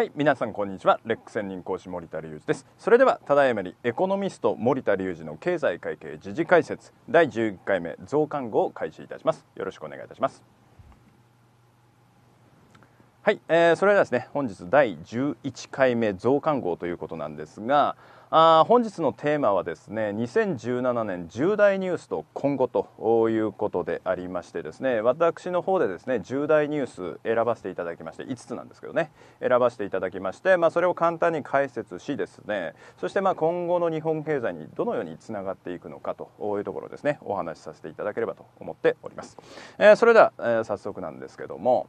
はい皆さんこんにちはレック専任講師森田隆二ですそれではただいまにエコノミスト森田隆二の経済会計時事解説第11回目増刊号を開始いたしますよろしくお願いいたしますはい、えー、それではですね本日第11回目増刊号ということなんですがあ本日のテーマはですね2017年重大ニュースと今後ということでありましてですね私の方でですね重大ニュース選ばせていただきまして5つなんですけどね選ばせていただきまして、まあ、それを簡単に解説しですねそしてまあ今後の日本経済にどのようにつながっていくのかというところですねお話しさせていただければと思っております、えー、それでは、えー、早速なんですけども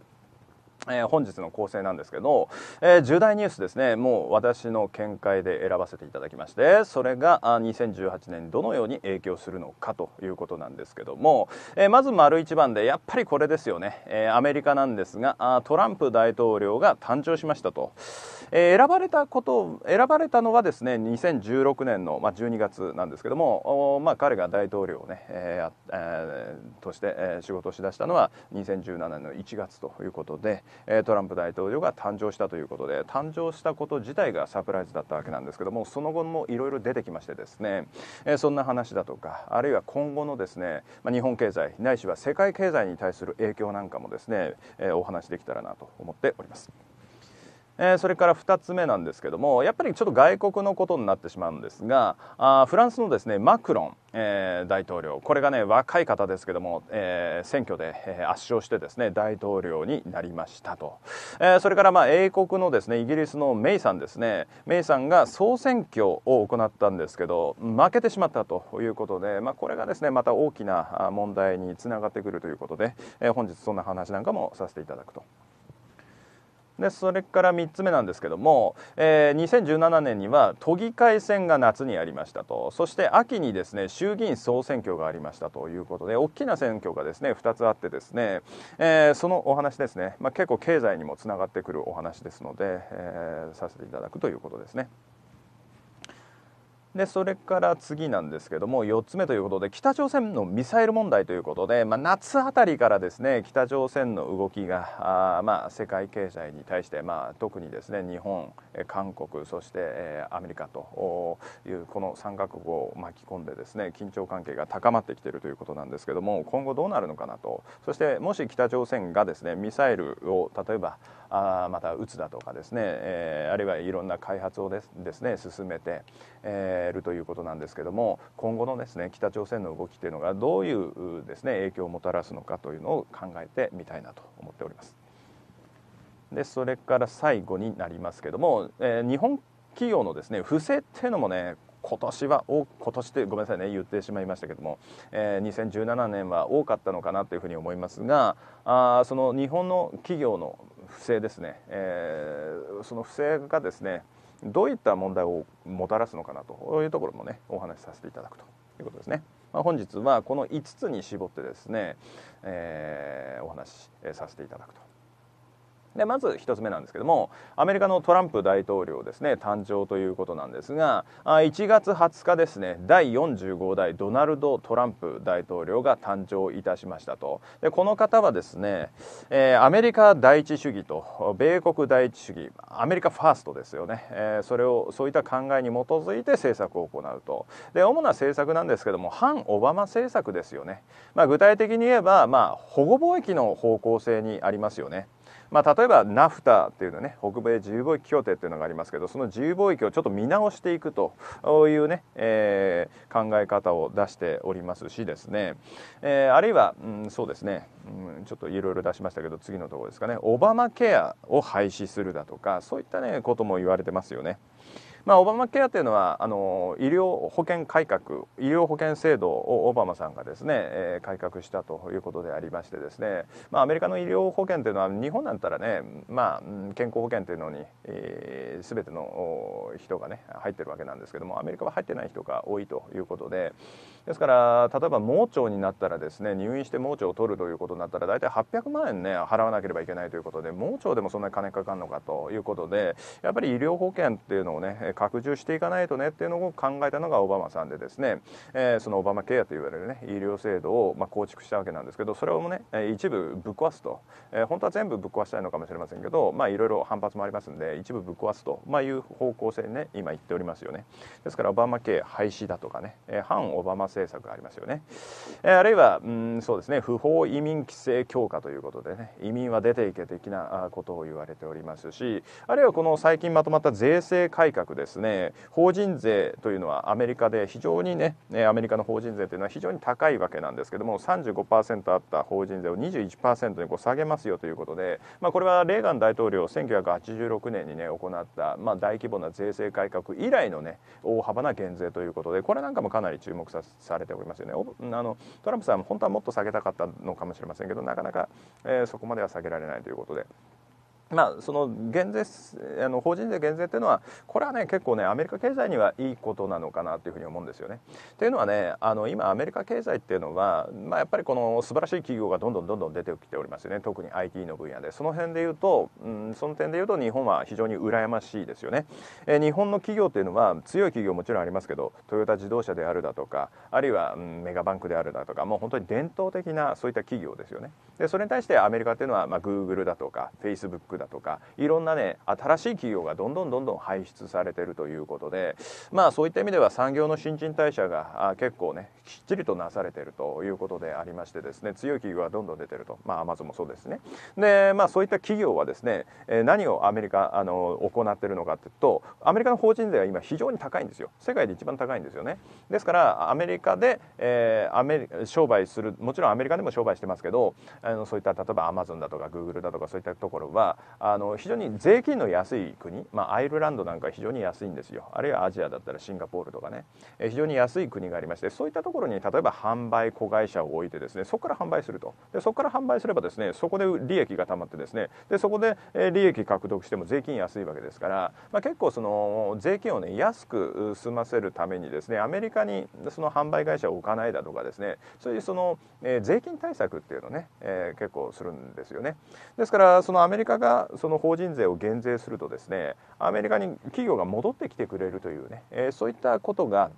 えー、本日の構成なんですけど、えー、重大ニュースですねもう私の見解で選ばせていただきましてそれが2018年どのように影響するのかということなんですけども、えー、まず丸一番でやっぱりこれですよね、えアメリカなんですがトランプ大統領が誕生しましたと、選ばれたこと選ばれたのはですね2016年の、まあ、12月なんですけども、まあ、彼が大統領ね、ええー、として、え仕事をしだしたのは2017年の1月ということで。トランプ大統領が誕生したということで誕生したこと自体がサプライズだったわけなんですけどもその後もいろいろ出てきましてですねそんな話だとかあるいは今後のですね日本経済ないしは世界経済に対する影響なんかもですねお話できたらなと思っております。えそれから2つ目なんですけどもやっぱりちょっと外国のことになってしまうんですがあフランスのですねマクロン、えー、大統領これがね若い方ですけども、えー、選挙で、え圧勝してですね大統領になりましたと、えー、それからまあ英国のですねイギリスのメイさんですねメイさんが総選挙を行ったんですけど負けてしまったということで、まあ、これがですねまた大きな問題につながってくるということで、え本日そんな話なんかもさせていただくと。でそれから3つ目なんですけども、えー、2017年には都議会選が夏にありましたとそして秋にですね衆議院総選挙がありましたということで大きな選挙がですね2つあってですね、えー、そのお話ですね、まあ、結構経済にもつながってくるお話ですので、えー、させていただくということですね。でそれから次なんですけども4つ目ということで北朝鮮のミサイル問題ということで、まあ、夏あたりからですね北朝鮮の動きがあ、まあ、世界経済に対して、まあ、特にですね日本韓国そして、えー、アメリカというこの3か国を巻き込んでですね緊張関係が高まってきているということなんですけども今後どうなるのかなとそしてもし北朝鮮がですねミサイルを例えばあまた鬱だとかですね、えー、あるいはいろんな開発をですですね進めてい、えー、るということなんですけども今後のですね北朝鮮の動きというのがどういうですね影響をもたらすのかというのを考えてみたいなと思っております。でそれから最後になりますけども、えー、日本企業のですね不正っていうのもね今年は今年ってごめんなさいね言ってしまいましたけども、えー、2017年は多かったのかなというふうに思いますがあその日本の企業の不正ですね、えー、その不正がですねどういった問題をもたらすのかなというところもねお話しさせていただくということですね。まあ、本日はこの5つに絞ってですね、えー、お話しさせていただくとでまず1つ目なんですけどもアメリカのトランプ大統領ですね誕生ということなんですが1月20日ですね第45代ドナルド・トランプ大統領が誕生いたしましたとでこの方はですね、えー、アメリカ第一主義と米国第一主義アメリカファーストですよね、えー、それをそういった考えに基づいて政策を行うとで主な政策なんですけども反オバマ政策ですよね、まあ、具体的に言えば、まあ、保護貿易の方向性にありますよね。まあ、例えばナフタっていうのね北米自由貿易協定っていうのがありますけどその自由貿易をちょっと見直していくというね、えー、考え方を出しておりますしですね、えー、あるいは、うん、そうですね、うん、ちょっといろいろ出しましたけど次のところですかねオバマケアを廃止するだとかそういったねことも言われてますよね。まあ、オバマケアというのはあの医療保険改革医療保険制度をオバマさんがですね、えー、改革したということでありましてですね、まあ、アメリカの医療保険というのは日本だったらね、まあ、健康保険というのに、えー、全ての人がね入ってるわけなんですけどもアメリカは入ってない人が多いということでですから例えば盲腸になったらですね入院して盲腸を取るということになったら大体800万円ね払わなければいけないということで盲腸でもそんなに金かかるのかということでやっぱり医療保険っていうのをね拡充していかないとねっていうのを考えたのがオバマさんでですね、えそのオバマケアといわれるね医療制度をま構築したわけなんですけどそれをね一部ぶっ壊すと、え本当は全部ぶっ壊したいのかもしれませんけどまあいろいろ反発もありますんで一部ぶっ壊すと、まあ、いう方向性にね今言っておりますよねですからオバマ営廃止だとかね、え反オバマ政策がありますよね、えあるいはうんそうですね不法移民規制強化ということでね移民は出ていけ的なことを言われておりますしあるいはこの最近まとまった税制改革でですね法人税というのはアメリカで非常にねアメリカの法人税というのは非常に高いわけなんですけども35%あった法人税を21%にこう下げますよということで、まあ、これはレーガン大統領1986年にね行った、まあ、大規模な税制改革以来のね大幅な減税ということでこれなんかもかなり注目されておりますよね。あのトランプさん本当はもっと下げたかったのかもしれませんけどなかなか、えー、そこまでは下げられないということで。まあ、その減税あの法人税減税っていうのはこれはね結構ねアメリカ経済にはいいことなのかなというふうに思うんですよね。というのはねあの今アメリカ経済っていうのは、まあ、やっぱりこの素晴らしい企業がどんどんどんどん出てきておりますよね特に IT の分野でその辺で言うと、うん、その点で言うと日本は非常に羨ましいですよね。え日本の企業っていうのは強い企業もちろんありますけどトヨタ自動車であるだとかあるいは、うん、メガバンクであるだとかもう本当に伝統的なそういった企業ですよね。でそれに対してアメリカっていうのは、まあ、Google だとか Facebook だとかいろんなね新しい企業がどんどんどんどん排出されてるということでまあそういった意味では産業の新陳代謝が結構ねきっちりとなされてるということでありましてですね強い企業がどんどん出てるとまあアマゾンもそうですねでまあそういった企業はですね何をアメリカあの行ってるのかっていうとアメリカの法人税は今非常に高いんですよ世界で一番高いんですよねですからアメリカで、えー、アメリ商売するもちろんアメリカでも商売してますけどあのそういった例えばアマゾンだとかグーグルだとかそういったところはあの非常に税金の安い国、まあ、アイルランドなんか非常に安いんですよあるいはアジアだったらシンガポールとかね、え非常に安い国がありましてそういったところに例えば販売子会社を置いてですねそこから販売するとでそこから販売すればですねそこで利益がたまってですねでそこで、え利益獲得しても税金安いわけですから、まあ、結構その税金をね安く済ませるためにですねアメリカにその販売会社を置かないだとかですねそういうその、え税金対策っていうのね、えー、結構するんですよね。ですからそのアメリカがその法人税を減税するとですねアメリカに企業が戻ってきてくれるというね、えそういったことが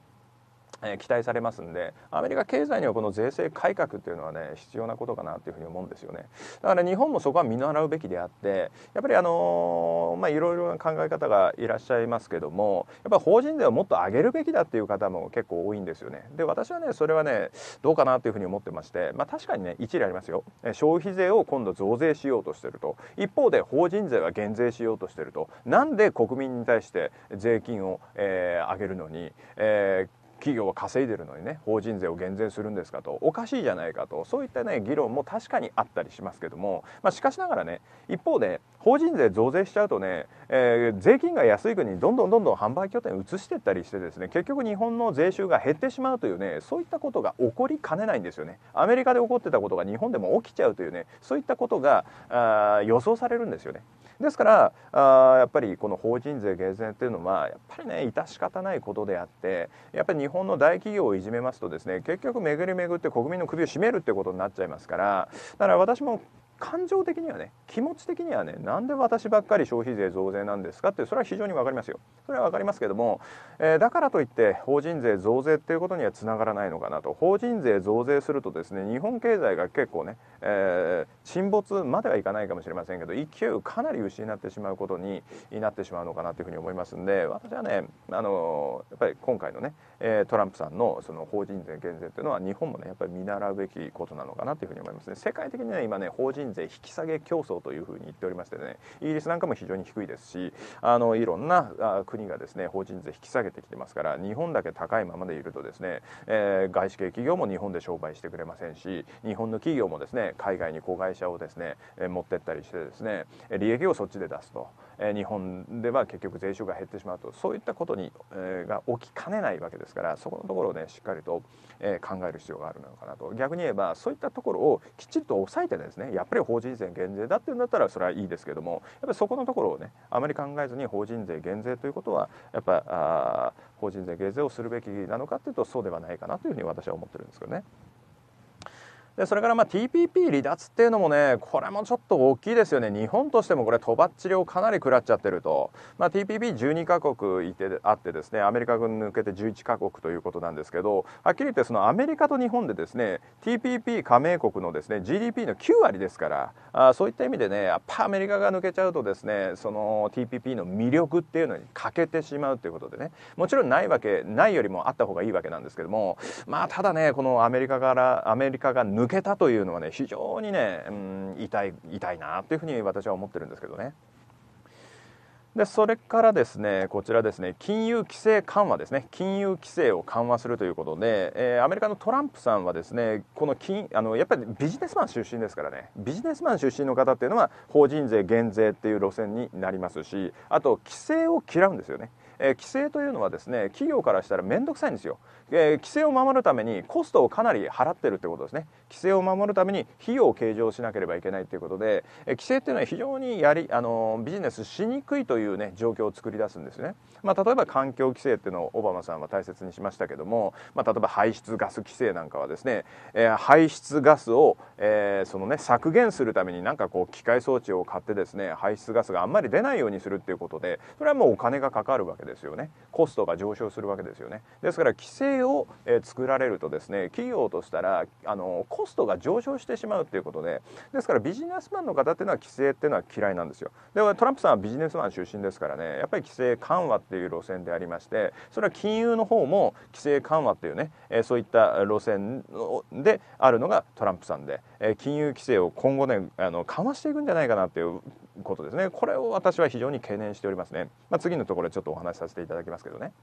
え期待されますんでアメリカ経済にはこの税制改革っていうのはね必要なことかなっていうふうに思うんですよねだから日本もそこは見習うべきであってやっぱりあのー、まあいろいろな考え方がいらっしゃいますけどもやっぱ法人税をもっと上げるべきだっていう方も結構多いんですよねで私はねそれはねどうかなというふうに思ってましてまあ確かにね一理ありますよ消費税を今度増税しようとしてると一方で法人税は減税しようとしてるとなんで国民に対して税金を、えー、上げるのに、えー企業は稼いでるのにね法人税を減税するんですかとおかしいじゃないかとそういったね議論も確かにあったりしますけども、まあ、しかしながらね一方で法人税増税しちゃうとね、えー、税金が安い国にどんどんどんどん販売拠点移していったりしてですね結局日本の税収が減ってしまうというねそういったことが起こりかねないんですよねアメリカで起こってたことが日本でも起きちゃうというねそういったことがあ予想されるんですよねですからあやっぱりこの法人税減税っていうのはやっぱりね致し方ないことであってやっぱり日本の大企業をいじめますとですね結局巡り巡って国民の首を絞めるってことになっちゃいますからだから私も感情的にはね気持ち的にはねなんで私ばっかり消費税増税なんですかってそれは非常に分かりますよそれは分かりますけども、えー、だからといって法人税増税っていうことにはつながらないのかなと法人税増税するとですね日本経済が結構ね、えー、沈没まではいかないかもしれませんけど勢いかなり失ってしまうことになってしまうのかなというふうに思いますんで私はねあのやっぱり今回のねトランプさんのその法人税減税っていうのは日本もねやっぱり見習うべきことなのかなというふうに思いますね。世界的にね今ね法人税引き下げ競争というふうに言っておりましてねイギリスなんかも非常に低いですしあのいろんな国がですね法人税引き下げてきてますから日本だけ高いままでいるとですね、えー、外資系企業も日本で商売してくれませんし日本の企業もですね海外に子会社をですね持ってったりしてですね利益をそっちで出すと。日本では結局税収が減ってしまうとそういったことに、えー、が起きかねないわけですからそこのところをねしっかりと、えー、考える必要があるのかなと逆に言えばそういったところをきっちりと抑えてですねやっぱり法人税減税だっていうんだったらそれはいいですけどもやっぱりそこのところをねあまり考えずに法人税減税ということはやっぱあ法人税減税をするべきなのかっていうとそうではないかなというふうに私は思ってるんですけどね。でそれからま TPP 離脱っていうのもねこれもちょっと大きいですよね日本としてもこれとばっちりをかなり食らっちゃってると、まあ、TPP12 カ国いてあってですねアメリカ軍抜けて11カ国ということなんですけどはっきり言ってそのアメリカと日本でですね TPP 加盟国のですね GDP の9割ですからあそういった意味でねやっぱアメリカが抜けちゃうとですねその TPP の魅力っていうのに欠けてしまうということでねもちろんないわけないよりもあった方がいいわけなんですけどもまあただねこのアメリカからアメリカが抜抜けたというのはね非常にね、うん、痛い痛いなというふうに私は思ってるんですけどね。でそれからですねこちらですね金融規制緩和ですね金融規制を緩和するということで、えー、アメリカのトランプさんはですねこの金あのやっぱりビジネスマン出身ですからねビジネスマン出身の方っていうのは法人税減税っていう路線になりますしあと規制を嫌うんですよね。えー、規制というのはですね企業からしたら面倒くさいんですよ、えー、規制を守るためにコストをかなり払ってるってことですね規制を守るために費用を計上しなければいけないということで、え規制っていうのは非常にやりあのビジネスしにくいという、ね、状況を作り出すんですね。まあ、例えば環境規制っていうのをオバマさんは大切にしましたけども、まあ、例えば排出ガス規制なんかはですね、えー、排出ガスを、えー、そのね削減するためになんかこう機械装置を買ってですね排出ガスがあんまり出ないようにするっていうことでそれはもうお金がかかるわけですよねコストが上昇するわけですよねですから規制を、えー、作られるとですね企業としたらあのココストが上昇してしまうということでですからビジネスマンの方っていうのは規制っていうのは嫌いなんですよでトランプさんはビジネスマン出身ですからねやっぱり規制緩和っていう路線でありましてそれは金融の方も規制緩和っていうね、えそういった路線であるのがトランプさんで、え金融規制を今後ねあの緩和していくんじゃないかなっていうことですねこれを私は非常に懸念しておりますね、まあ、次のところでちょっとお話しさせていただきますけどね。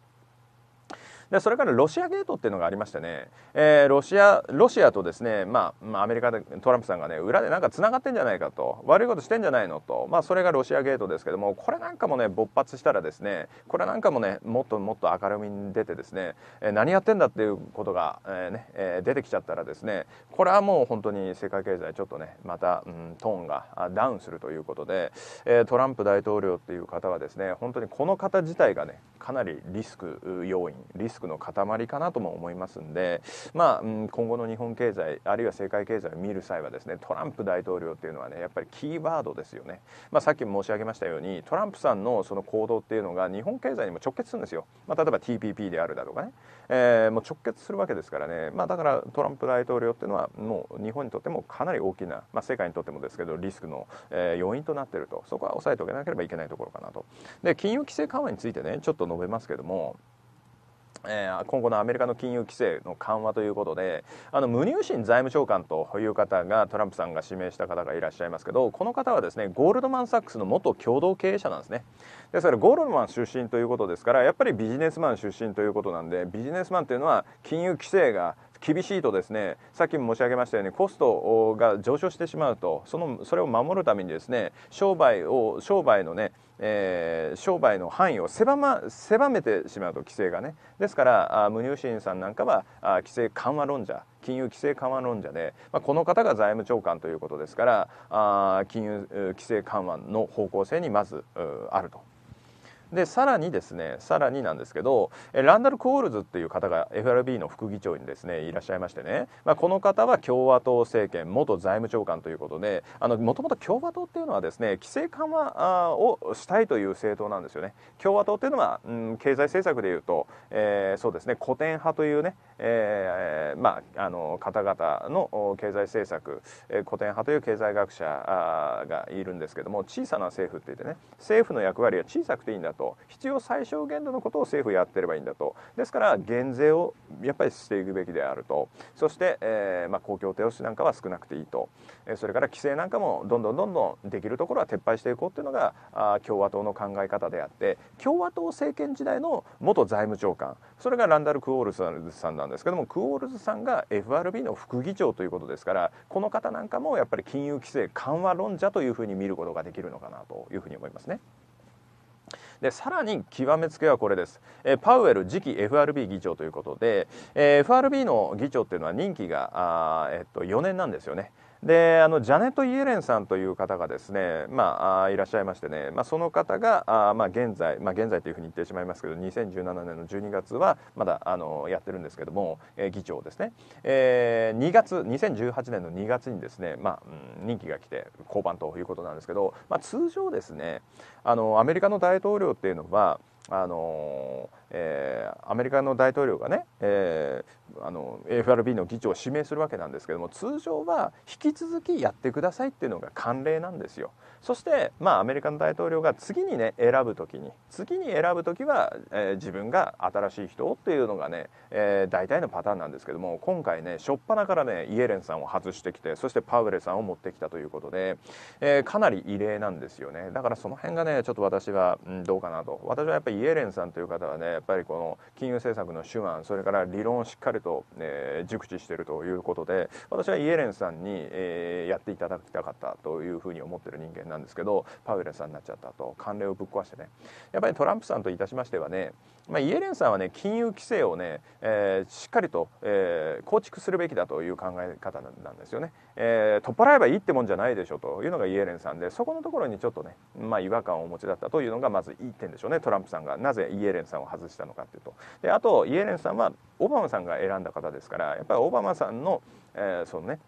でそれからロシアゲートっていうのがありましてね、えー、ロシアロシアとですね、まあ、まあ、アメリカでトランプさんがね裏でなんかつながってんじゃないかと悪いことしてんじゃないのと、まあ、それがロシアゲートですけどもこれなんかもね勃発したらですねこれなんかもねもっともっと明るみに出てですね、えー、何やってんだっていうことが、えー、ねえー、出てきちゃったらですねこれはもう本当に世界経済ちょっとねまた、うん、トーンがダウンするということで、えー、トランプ大統領っていう方はですね本当にこの方自体がねかなりリスク要因リスクスクの塊かなとも思いますんで、まあ、今後の日本経済あるいは世界経済を見る際はですねトランプ大統領っていうのはねやっぱりキーワードですよね、まあ、さっき申し上げましたようにトランプさんのその行動っていうのが日本経済にも直結するんですよ、まあ、例えば TPP であるだとかね、えー、もう直結するわけですからね、まあ、だからトランプ大統領っていうのはもう日本にとってもかなり大きな、まあ、世界にとってもですけどリスクの、えー、要因となっているとそこは抑えておけなければいけないところかなと。で金融規制緩和についてねちょっと述べますけどもえー、今後のアメリカの金融規制の緩和ということであのムニューシン財務長官という方がトランプさんが指名した方がいらっしゃいますけどこの方はですねゴールドマン・サックスの元共同経営者なんですねですからゴールドマン出身ということですからやっぱりビジネスマン出身ということなんでビジネスマンというのは金融規制が厳しいとですねさっきも申し上げましたようにコストが上昇してしまうとそのそれを守るためにですね商売を商売のねえー、商売の範囲を狭,、ま、狭めてしまうと規制がねですからあ無入信さんなんかはあ規制緩和論者金融規制緩和論者で、まあ、この方が財務長官ということですからあ金融規制緩和の方向性にまずあるとでさらにですねさらになんですけどランダル・コールズっていう方が FRB の副議長にですねいらっしゃいましてね、まあ、この方は共和党政権元財務長官ということでもともと共和党っていうのはですね規制緩和をしたいという政党なんですよね共和党っていうのは、うん、経済政策でいうと、えー、そうですね古典派というね、えー、まあ、あの方々の経済政策、え古典派という経済学者がいるんですけども小さな政府って言ってね政府の役割は小さくていいんだと必要最小限度のことを政府やってればいいんだとですから減税をやっぱりしていくべきであるとそして、えー、まあ、公共手押しなんかは少なくていいとそれから規制なんかもどんどんどんどんできるところは撤廃していこうっていうのがあ共和党の考え方であって共和党政権時代の元財務長官それがランダル・クオールズさんなんですけどもクオールズさんが FRB の副議長ということですからこの方なんかもやっぱり金融規制緩和論者というふうに見ることができるのかなというふうに思いますね。でさらに極めつけはこれです、えパウエル次期 FRB 議長ということで、え FRB の議長っていうのは任期があ、えっと、4年なんですよね。であのジャネット・イエレンさんという方がですね、まあ、いらっしゃいましてね、まあ、その方があ、まあ、現在、まあ、現在というふうに言ってしまいますけど2017年の12月はまだあのやってるんですけども、えー、議長ですね、えー、2月2018年の2月にですね、まあ、任期が来て降板ということなんですけど、まあ、通常ですねあのアメリカの大統領っていうのはあのえー、アメリカの大統領がね、えー、あの AFRB の議長を指名するわけなんですけども通常は引き続きやってくださいっていうのが慣例なんですよ。そして、まあ、アメリカの大統領が次にね選ぶ時に次に選ぶ時は、えー、自分が新しい人っていうのがね、えー、大体のパターンなんですけども今回ね初っ端からねイエレンさんを外してきてそしてパウエルさんを持ってきたということで、えー、かなり異例なんですよねだからその辺がねちょっと私は、うん、どうかなと私はやっぱりイエレンさんという方はねやっぱりこの金融政策の手腕それから理論をしっかりと、え熟知しているということで私はイエレンさんに、えやっていただきたかったというふうに思ってる人間なんですけどパウエルさんになっちゃったと慣例をぶっ壊してねやっぱりトランプさんといたしましてはね、まあ、イエレンさんはね金融規制をね、えー、しっかりと、えー、構築するべきだという考え方なんですよね、えー、取っ払えばいいってもんじゃないでしょうというのがイエレンさんでそこのところにちょっとね、まあ、違和感をお持ちだったというのがまず1点でしょうねトランプさんがなぜイエレンさんを外したのかっていうとであとイエレンさんはオバマさんが選んだ方ですからやっぱりオバマさんの、えー、そのね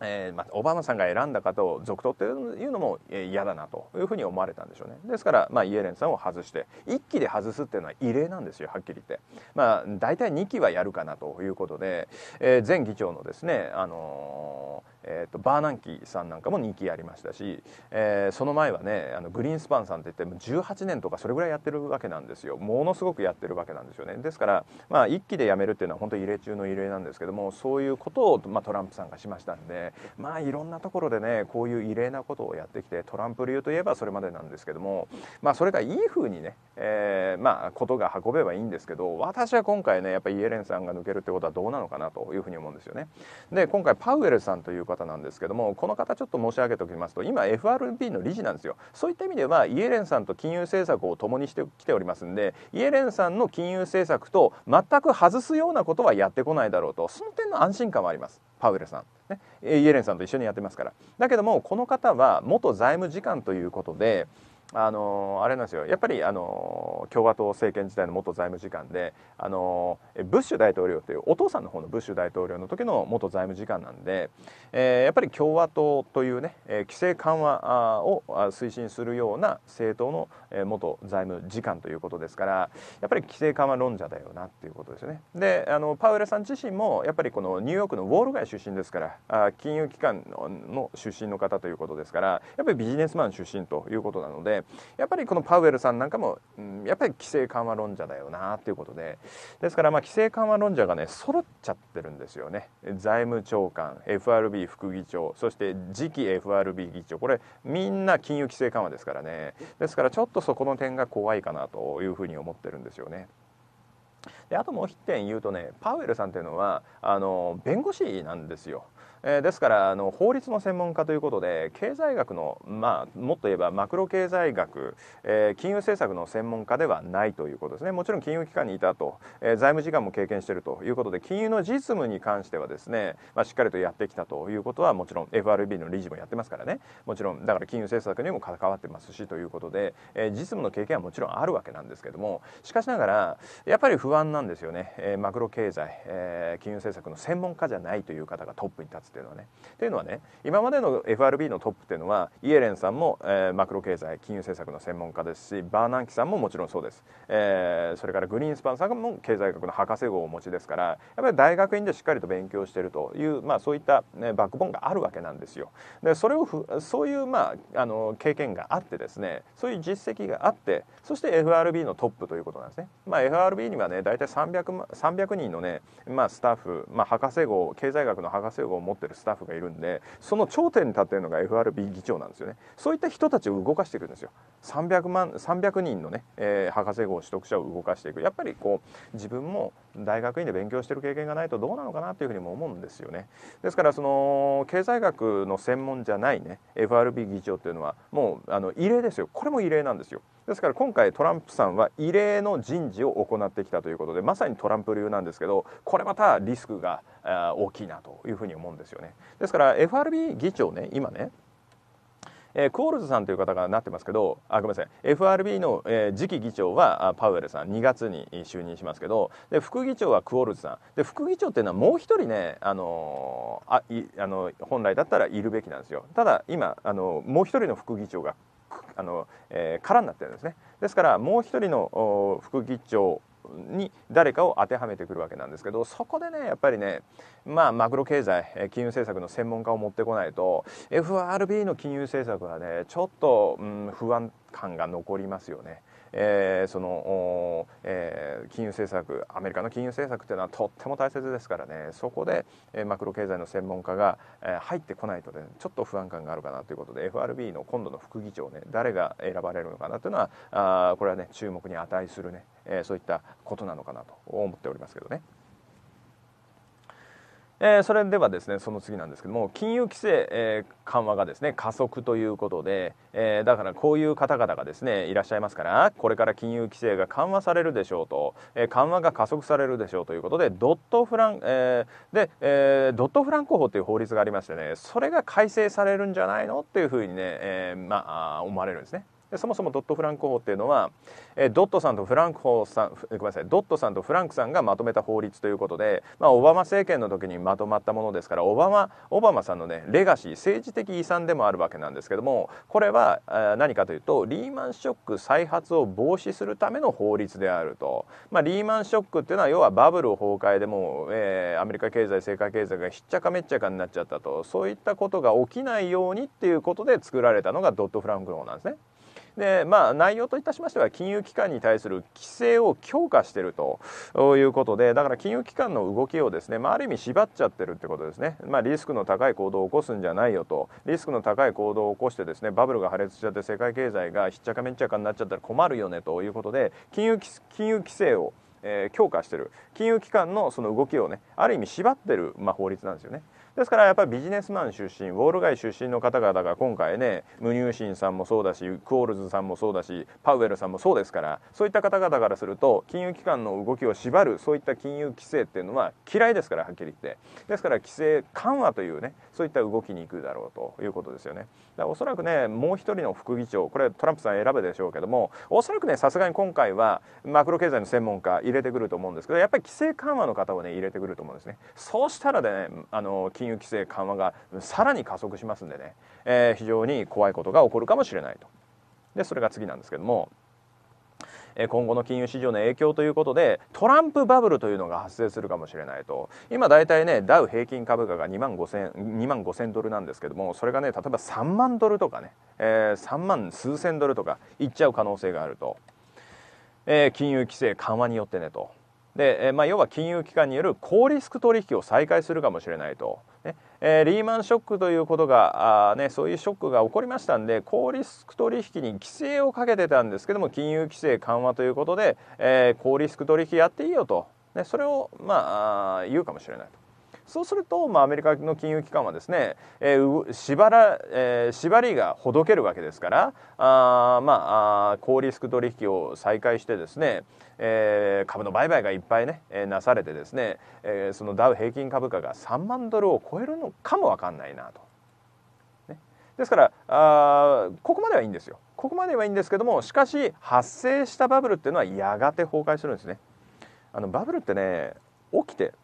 えーまあ、オバマさんが選んだ方を続投というのも、えー、嫌だなというふうに思われたんでしょうねですから、まあ、イエレンさんを外して1期で外すっていうのは異例なんですよはっきり言って、まあ、大体2期はやるかなということで、えー、前議長のですね、あのーえーと、バーナンキさんなんかも人気ありましたし、えー、その前はねあのグリーンスパンさんっていっても18年とかそれぐらいやってるわけなんですよものすごくやってるわけなんですよねですから、まあ、1期で辞めるっていうのは本当異例中の異例なんですけどもそういうことを、まあ、トランプさんがしましたんでまあいろんなところでねこういう異例なことをやってきてトランプ流といえばそれまでなんですけども、まあ、それがいいふうにね、えー、まあことが運べばいいんですけど私は今回ねやっぱりイエレンさんが抜けるってことはどうなのかなというふうに思うんですよね。で今回パウエルさんという方方なんですけどもこの方ちょっと申し上げておきますと今 FRB の理事なんですよそういった意味ではイエレンさんと金融政策を共にしてきておりますんでイエレンさんの金融政策と全く外すようなことはやってこないだろうとその点の安心感はありますパウエルさん。ね、イエレンさんと一緒にやってますからだけどもこの方は元財務次官ということであのあれなんですよやっぱりあの共和党政権時代の元財務次官であのブッシュ大統領というお父さんの方のブッシュ大統領の時の元財務次官なんで、えー、やっぱり共和党というね、えー、規制緩和を推進するような政党の元財務次官ということですからやっぱり規制緩和論者だよなっていうことですよね。であのパウエルさん自身もやっぱりこのニューヨークのウォール街出身ですからあ金融機関の出身の方ということですからやっぱりビジネスマン出身ということなので。やっぱりこのパウエルさんなんかも、うん、やっぱり規制緩和論者だよなということでですからまあ規制緩和論者がね揃っちゃってるんですよね財務長官 FRB 副議長そして次期 FRB 議長これみんな金融規制緩和ですからねですからちょっとそこの点が怖いかなというふうに思ってるんですよね。であともう一点言うとねパウエルさんっていうのはあの弁護士なんですよ。えー、ですからあの法律の専門家ということで経済学の、まあ、もっと言えばマクロ経済学、えー、金融政策の専門家ではないということですねもちろん金融機関にいたと、えー、財務次官も経験しているということで金融の実務に関してはですね、まあ、しっかりとやってきたということはもちろん FRB の理事もやってますからねもちろんだから金融政策にも関わってますしということで、えー、実務の経験はもちろんあるわけなんですけどもしかしながらやっぱり不安なんですよね、えー、マクロ経済、えー、金融政策の専門家じゃないという方がトップに立つっていうのはね。というのはね今までの FRB のトップっていうのはイエレンさんも、えー、マクロ経済金融政策の専門家ですしバーナンキさんももちろんそうです、えー、それからグリーンスパンさんも経済学の博士号をお持ちですからやっぱり大学院でしっかりと勉強しているという、まあ、そういった、ね、バックボーンがあるわけなんですよ。でそれをふそういう、まあ、あの経験があってですねそういう実績があってそして FRB のトップということなんですね。まあ、FRB にはね大体3 0 300人のね、まあ、スタッフ、まあ、博士号経済学の博士号を持ってるスタッフがいるんでその頂点に立っているのが FRB 議長なんですよねそういった人たちを動かしていくんですよ300万300人のね、えー、博士号取得者を動かしていくやっぱりこう自分も大学院で勉強してる経験がないとどうなのかなというふうにも思うんですよねですからその経済学の専門じゃないね FRB 議長っていうのはもうあの異例ですよこれも異例なんですよですから今回トランプさんは異例の人事を行ってきたということでまさにトランプ流なんですけどこれまたリスクが大きいなというふうに思うんですよね。ですから FRB 議長ね今ねえー、クォールズさんという方がなってますけどあごめんなさい FRB の、えー、次期議長はパウエルさん2月に就任しますけどで副議長はクォールズさんで副議長っていうのはもう一人ね、あのー、あいあの本来だったらいるべきなんですよただ今、あのもう一人の副議長があの、えー、空になってるんですねですからもう一人の副議長に誰かを当てはめてくるわけなんですけどそこでねやっぱりねまあマクロ経済金融政策の専門家を持ってこないと FRB の金融政策はねちょっと、うん、不安感が残りますよね。えー、その、えー、金融政策アメリカの金融政策というのはとっても大切ですからねそこで、えー、マクロ経済の専門家が、えー、入ってこないとねちょっと不安感があるかなということで FRB の今度の副議長ね誰が選ばれるのかなというのはあこれはね注目に値するね、えー、そういったことなのかなと思っておりますけどね。えー、それではですねその次なんですけども金融規制、えー、緩和がですね加速ということで、えー、だからこういう方々がですねいらっしゃいますからこれから金融規制が緩和されるでしょうと、えー、緩和が加速されるでしょうということでドットフラン、えー、で、えー、ドットフランク法という法律がありましてねそれが改正されるんじゃないのっていうふうにね、えー、まあ思われるんですね。そもそもドット・フランク法っていうのは、えドットさんとフランク法さんごめんなさいドットさんとフランクさんがまとめた法律ということで、まあ、オバマ政権の時にまとまったものですからオバマオバマさんのねレガシー政治的遺産でもあるわけなんですけどもこれは、え何かというとリーマンショック再発を防止するための法律であると、まあ、リーマンショックっていうのは要はバブル崩壊でもえー、アメリカ経済世界経済がひっちゃかめっちゃかになっちゃったとそういったことが起きないようにっていうことで作られたのがドット・フランク法なんですね。でまあ、内容といたしましては金融機関に対する規制を強化しているということでだから金融機関の動きをですね、まあ、ある意味縛っちゃってるってことですね、まあ、リスクの高い行動を起こすんじゃないよとリスクの高い行動を起こしてですねバブルが破裂しちゃって世界経済がひっちゃかめっちゃかになっちゃったら困るよねということで金融金融規制をえ強化してる金融機関のその動きをねある意味縛ってる、まあ、法律なんですよね。ですからやっぱりビジネスマン出身ウォール街出身の方々が今回ねムニューシンさんもそうだしクオールズさんもそうだしパウエルさんもそうですからそういった方々からすると金融機関の動きを縛るそういった金融規制っていうのは嫌いですからはっきり言ってですから規制緩和というねそういった動きに行くだろうということですよねだからおそらくねもう一人の副議長これトランプさん選ぶでしょうけどもおそらくねさすがに今回はマクロ経済の専門家入れてくると思うんですけどやっぱり規制緩和の方をね入れてくると思うんですねそうしたらねあの金金融規制緩和がさらに加速しますんでね、えー、非常に怖いことが起こるかもしれないと。でそれが次なんですけども今後の金融市場の影響ということでトランプバブルというのが発生するかもしれないと今大体ねダウ平均株価が2万5000 2万5千ドルなんですけどもそれがね例えば3万ドルとかね、えー、3万数千ドルとかいっちゃう可能性があると、えー、金融規制緩和によってねとで、えー、まあ、要は金融機関による高リスク取引を再開するかもしれないとえー、リーマンショックということがあ、ね、そういうショックが起こりましたんで高リスク取引に規制をかけてたんですけども金融規制緩和ということで、えー、高リスク取引やっていいよと、ね、それを、まあ、言うかもしれないと。そうすると、まあ、アメリカの金融機関はですね、えー、縛ら、えー、縛りがほどけるわけですからあ、まあ、あ高リスク取引を再開してですね、えー、株の売買がいっぱいね、えー、なされてですね、えー、そのダウ平均株価が3万ドルを超えるのかも分かんないなと。ね、ですからあここまではいいんですよ。ここまではいいんですけどもしかし発生したバブルっていうのはやがて崩壊するんですね。あのバブルってね起きて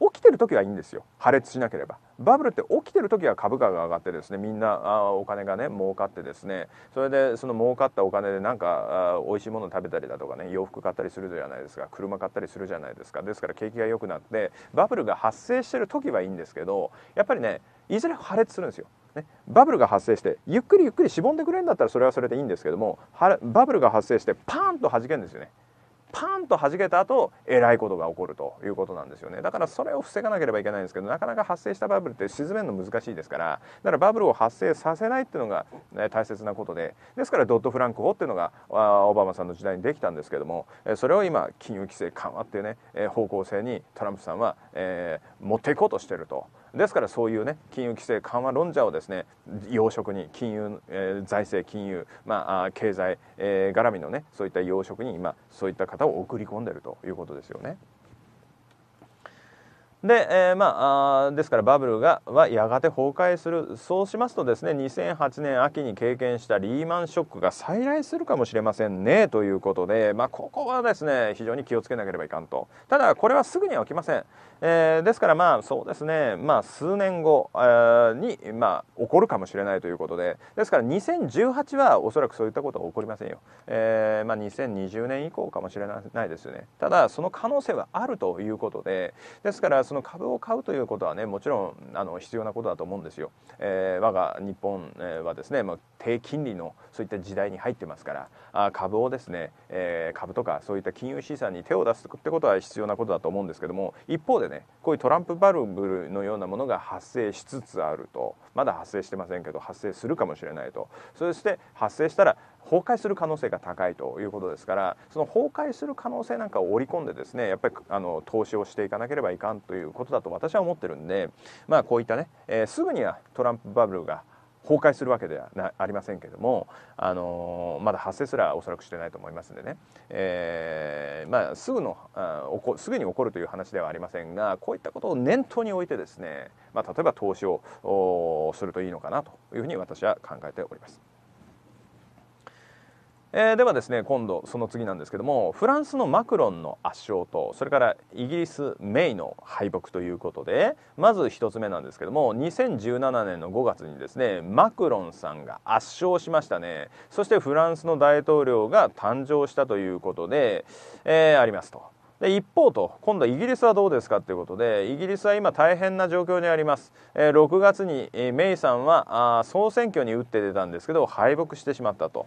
起きてる時はいいんですよ破裂しなければバブルって起きてる時は株価が上がってですねみんなあお金がね儲かってですねそれでその儲かったお金でなんかあ美味しいもの食べたりだとかね洋服買ったりするじゃないですか車買ったりするじゃないですかですから景気が良くなってバブルが発生してる時はいいんですけどやっぱりねいずれ破裂するんですよ。ね、バブルが発生してゆっくりゆっくりしぼんでくれるんだったらそれはそれでいいんですけどもバブルが発生してパーンと弾けるんですよね。パンと弾けた後えらいことが起こるということなんですよねだからそれを防がなければいけないんですけどなかなか発生したバブルって沈めるの難しいですからだからバブルを発生させないっていうのが、ね、大切なことでですからドット・フランク法っていうのがオバマさんの時代にできたんですけどもそれを今金融規制緩和っていうね方向性にトランプさんは、えー、持っていこうとしてるとですからそういうね金融規制緩和論者をですね要職に金融、えー、財政金融、まあ、経済、えー、絡みのねそういった要職に今そういった方を送り込んでるということですよね。で、えー、まあですからバブルがはやがて崩壊するそうしますとですね2008年秋に経験したリーマンショックが再来するかもしれませんねということで、まあ、ここはですね非常に気をつけなければいかんとただこれはすぐには起きません、えー、ですからまあそうですね、まあ、数年後、えー、に、まあ、起こるかもしれないということでですから2018はおそらくそういったことは起こりませんよ、えまあ、2020年以降かもしれないですよねただその可能性はあるということでですからそのの株を買うということはねもちろんあの必要なことだと思うんですよ。えー、我が日本はですねま低金利のそういった時代に入ってますからあ株をですね、えー、株とかそういった金融資産に手を出すってことは必要なことだと思うんですけども一方でねこういうトランプバルブルのようなものが発生しつつあるとまだ発生してませんけど発生するかもしれないとそして発生したら崩壊する可能性が高いということですからその崩壊する可能性なんかを織り込んでですねやっぱりあの投資をしていかなければいかんということだと私は思ってるんで、まあ、こういったね、えー、すぐにはトランプバブルが崩壊するわけではありませんけども、あのー、まだ発生すらおそらくしてないと思いますんでね、えー、まあ、すぐのあおこすぐに起こるという話ではありませんがこういったことを念頭に置いてですね、まあ、例えば投資をするといいのかなというふうに私は考えております。えー、ではですね今度その次なんですけどもフランスのマクロンの圧勝とそれからイギリスメイの敗北ということでまず1つ目なんですけども2017年の5月にですねマクロンさんが圧勝しましたねそしてフランスの大統領が誕生したということで、えー、ありますと。で一方と今度はイギリスはどうですかということでイギリスは今大変な状況にあります、えー、6月に、えー、メイさんはあ総選挙に打って出たんですけど敗北してしまったと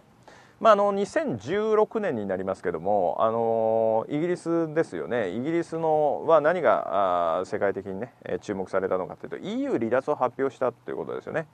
まあ、あの2016年になりますけどもあのイギリスですよねイギリスのは何が世界的にね注目されたのかというと EU 離脱を発表したということですよね。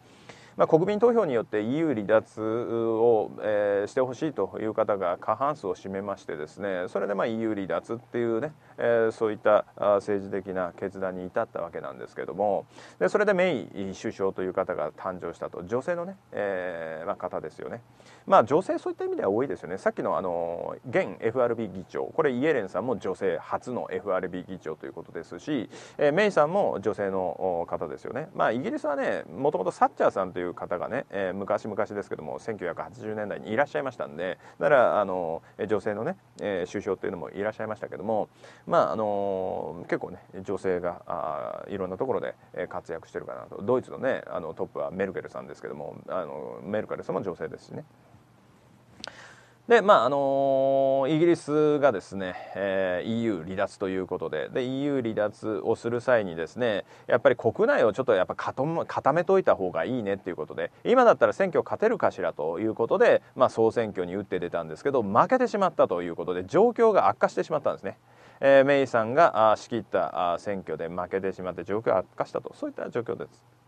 まあ、国民投票によって EU 離脱を、えー、してほしいという方が過半数を占めましてですねそれでまあ EU 離脱っていうね、えー、そういった政治的な決断に至ったわけなんですけどもでそれでメイ首相という方が誕生したと女性のね、えーまあ、方ですよね。まあ、女性そういった意味では多いですよねさっきのあの現 FRB 議長これイエレンさんも女性初の FRB 議長ということですし、えー、メイさんも女性の方ですよね。まあ、イギリスはねもともとサッチャーさんといういう方がね、えー、昔々ですけども1980年代にいらっしゃいましたんでだからあの女性のね、えー、首相っていうのもいらっしゃいましたけどもまああの結構ね女性があいろんなところで活躍してるかなとドイツのねあのトップはメルケルさんですけどもあのメルケルさんも女性ですしね。でまああのイギリスがですね、えー、EU 離脱ということでで EU 離脱をする際にですねやっぱり国内をちょっとやっぱ固めといた方がいいねということで今だったら選挙勝てるかしらということで、まあ、総選挙に打って出たんですけど負けてしまったということで状況が悪化してしまったんですね。えー、メイさんが仕切った選挙で負けてしまって状況が悪化したとそういった状況です。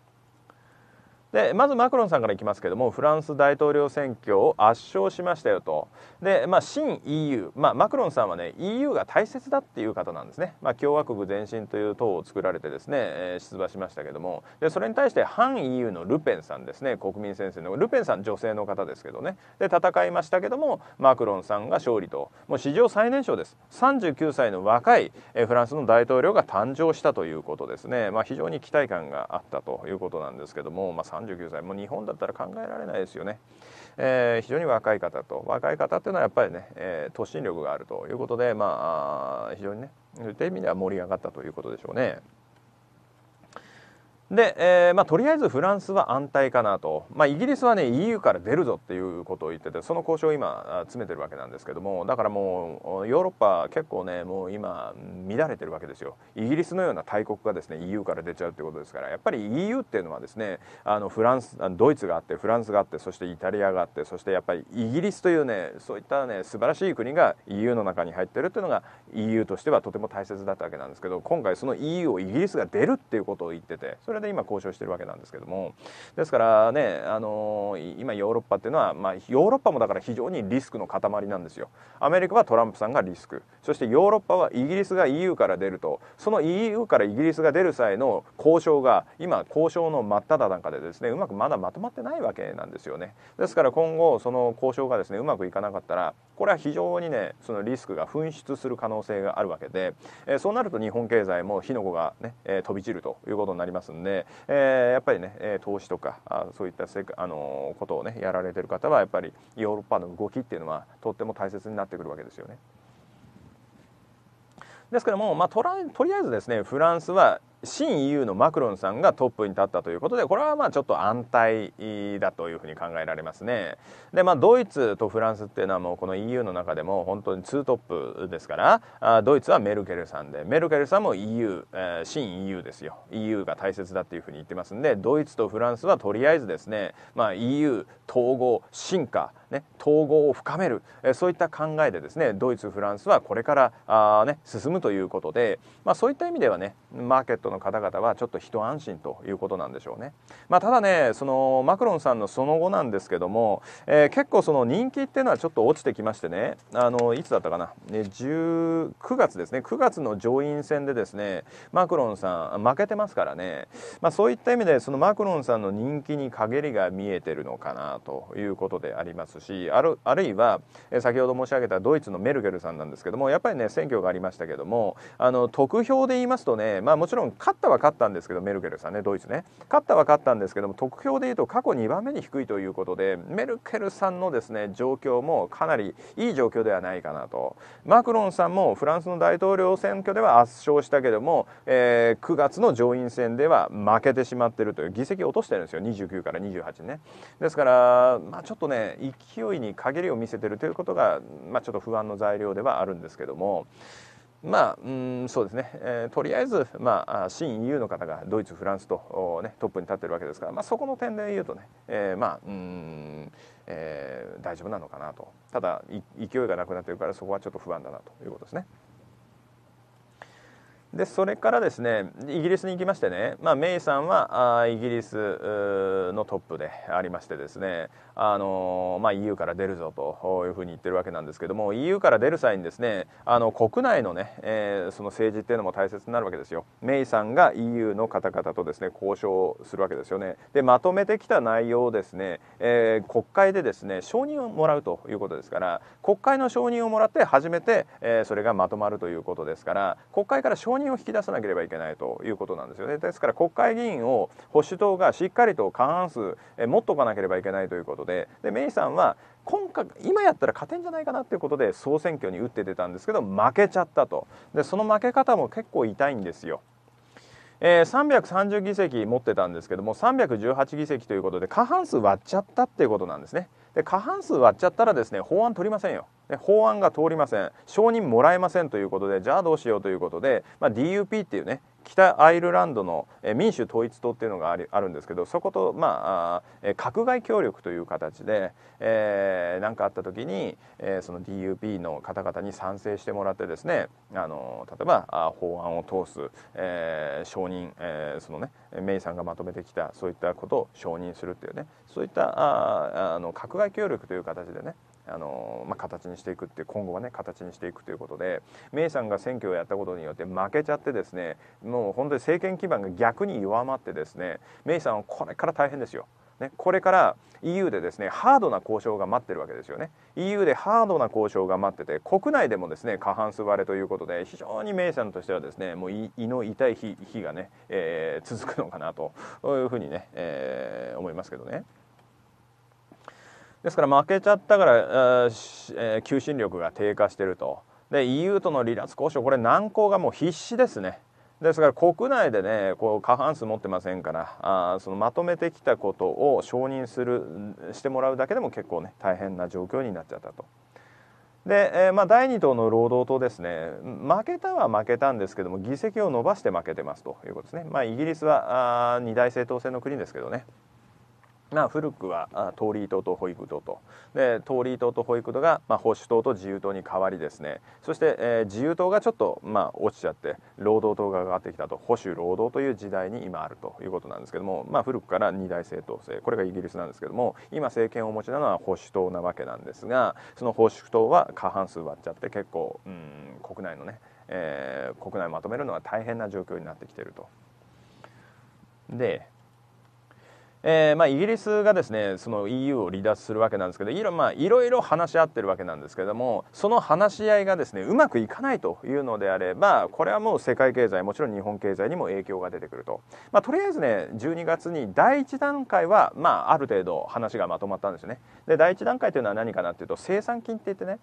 でまずマクロンさんからいきますけどもフランス大統領選挙を圧勝しましたよとで、まあ、新 EU、まあ、マクロンさんはね EU が大切だっていう方なんですね、まあ、共和国前進という党を作られてですね、えー、出馬しましたけどもでそれに対して反 EU のルペンさんですね国民先生のルペンさん女性の方ですけどねで戦いましたけどもマクロンさんが勝利ともう史上最年少です39歳の若い、えフランスの大統領が誕生したということですね、まあ、非常に期待感があったということなんですけども、まあ39歳もう日本だったら考えられないですよね、えー、非常に若い方と若い方っていうのはやっぱりね、えー、突進力があるということでまあ非常にねそういった意味では盛り上がったということでしょうね。で、えー、まあ、とりあえずフランスは安泰かなと、まあ、イギリスは、ね、EU から出るぞっていうことを言っててその交渉を今詰めてるわけなんですけどもだからもうヨーロッパ結構ねもう今乱れてるわけですよイギリスのような大国がですね EU から出ちゃうってことですからやっぱり EU っていうのはですねあのフランスドイツがあってフランスがあってそしてイタリアがあってそしてやっぱりイギリスというねそういったね素晴らしい国が EU の中に入ってるっていうのが EU としてはとても大切だったわけなんですけど今回その EU をイギリスが出るっていうことを言っててそれれで今交渉してるわけなんですけどもですからねあの今ヨーロッパっていうのは、まあ、ヨーロッパもだから非常にリスクの塊なんですよアメリカはトランプさんがリスクそしてヨーロッパはイギリスが EU から出るとその EU からイギリスが出る際の交渉が今交渉の真っ只中でですねうまくまだまとまってないわけなんですよねですから今後その交渉がですねうまくいかなかったらこれは非常にねそのリスクが噴出する可能性があるわけで、えそうなると日本経済も火の粉がね、え飛び散るということになりますんでで、えー、やっぱりね、え投資とかあそういったせあのことをねやられてる方はやっぱりヨーロッパの動きっていうのはとっても大切になってくるわけですよね。ですけども、まあ、とりあえずですねフランスは新 EU のマクロンさんがトップに立ったということでこれはまあちょっと安泰だというふうに考えられますね。でまあドイツとフランスっていうのはもうこの EU の中でも本当にツートップですからあドイツはメルケルさんでメルケルさんも EU、えー、新 EU ですよ EU が大切だっていうふうに言ってますんでドイツとフランスはとりあえずですね、まあ、EU 統合進化ね、統合を深める、えそういった考えでですねドイツフランスはこれからあ、ね、進むということで、まあ、そういった意味ではねマーケットの方々はちょっと一安心ということなんでしょうね。まあ、ただねそのマクロンさんのその後なんですけども、えー、結構その人気っていうのはちょっと落ちてきましてねあのいつだったかな、ね、9月ですね9月の上院選でですねマクロンさん負けてますからね、まあ、そういった意味でそのマクロンさんの人気に陰りが見えてるのかなということでありますますしあるあるいは先ほど申し上げたドイツのメルケルさんなんですけどもやっぱりね選挙がありましたけどもあの得票で言いますとね、まあ、もちろん勝ったは勝ったんですけどメルケルさんねドイツね勝ったは勝ったんですけども得票で言うと過去2番目に低いということでメルケルさんのですね状況もかなりいい状況ではないかなとマクロンさんもフランスの大統領選挙では圧勝したけども、えー、9月の上院選では負けてしまってるという議席を落としてるんですよ29から28ねですから、まあ、ちょっとね勢いに陰りを見せてるということが、まあ、ちょっと不安の材料ではあるんですけども。まあ、うんそうですね、えー、とりあえず、まあ、新 EU の方がドイツ、フランスと、ね、トップに立ってるわけですから、まあ、そこの点で言うとね、えー、まあうん、えー、大丈夫なのかなとただ勢いがなくなってるからそこはちょっと不安だなということですね。でそれからですねイギリスに行きましてね、まあ、メイさんはあイギリスのトップでありましてですね、あのまあ、EU から出るぞというふうに言ってるわけなんですけども EU から出る際にですねあの国内のね、えー、その政治っていうのも大切になるわけですよ。メイさんが EU の方々とですね交渉するわけですよね。でまとめてきた内容をですね、えー、国会でですね承認をもらうということですから国会の承認をもらって初めて、えー、それがまとまるということですから国会から承認公を引き出さなければいけないということなんですよねですから国会議員を保守党がしっかりと過半数え持っとかなければいけないということででメイさんは今回今やったら勝てんじゃないかなということで総選挙に打って出たんですけど負けちゃったとでその負け方も結構痛いんですよ。えー、330議席持ってたんですけども318議席ということで過半数割っちゃったっていうことなんですね。で過半数割っちゃったらですね法案取りませんよ法案が通りません承認もらえませんということでじゃあどうしようということで、まあ、DUP っていうね北アイルランドの民主統一党っていうのがあるんですけどそこと、まあ、閣外協力という形で何、えー、かあった時に、えー、その DUP の方々に賛成してもらってですねあの例えば法案を通す、えー、承認、えー、そのねメイさんがまとめてきたそういったことを承認するっていうねそういったああの閣外協力という形でねあの、まあ、形にしていくって今後はね形にしていくということでメイさんが選挙をやったことによって負けちゃってですねもう本当に政権基盤が逆に弱まってですねメイさんはこれから大変ですよ。ね、これから EU でですねハードな交渉が待ってるわけですよね EU でハードな交渉が待ってて国内でもですね過半数割れということで非常にメイさんとしてはですねもう胃の痛い日がね、えー、続くのかなというふうにね、えー、思いますけどね。ですから負けちゃったから、えー、求心力が低下してるとで EU との離脱交渉これ難航がもう必至ですねですから国内でねこう過半数持ってませんからあそのまとめてきたことを承認するしてもらうだけでも結構ね大変な状況になっちゃったと。で、えー、まあ、第2党の労働党ですね負けたは負けたんですけども議席を伸ばして負けてますということですね、まあ、イギリスはあ二大政党制の国ですけどね。まあ、古くはトーリー党と保育党とでトーリー党と保育党が、まあ、保守党と自由党に変わりですねそして、えー、自由党がちょっと、まあ、落ちちゃって労働党が上がってきたと保守労働という時代に今あるということなんですけども、まあ、古くから二大政党制これがイギリスなんですけども今政権をお持ちなのは保守党なわけなんですがその保守党は過半数割っちゃって結構うん国内のね、えー、国内まとめるのが大変な状況になってきてると。でえー、まあ、イギリスがですねその EU を離脱するわけなんですけどいろ,、まあ、いろいろ話し合ってるわけなんですけどもその話し合いがですねうまくいかないというのであればこれはもう世界経済もちろん日本経済にも影響が出てくると、まあ、とりあえずね12月に第1段階は、まあ、ある程度話がまとまったんですよねで第1段階というのは何かなっていうと生産金って言ってね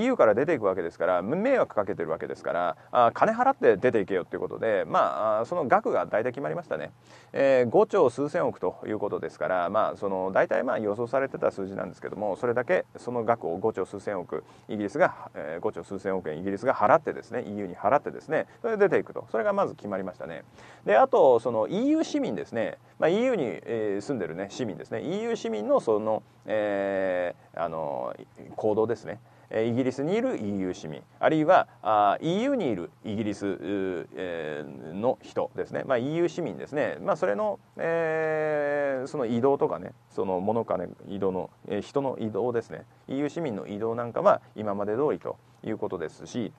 EU から出ていくわけですから迷惑かけてるわけですからあ金払って出ていけよっていうことで、まあ、その額が大体決まりましたね、えー、5兆数千億ということことですから、まあ、その大体まあ予想されてた数字なんですけどもそれだけその額を5兆数千億イギリスが、えー、5兆数千億円イギリスが払ってですね EU に払ってですねそれで出ていくとそれがまず決まりましたね。であとその EU 市民ですね、まあ、EU に、えー、住んでる、ね、市民ですね EU 市民のその、えー、あの行動ですねイギリスにいる EU 市民あるいはあ EU にいるイギリス、えの人ですね、まあ、EU 市民ですね、まあ、それの,、えー、その移動とかねその物かね移動の、え人の移動ですね EU 市民の移動なんかは今まで通りということですし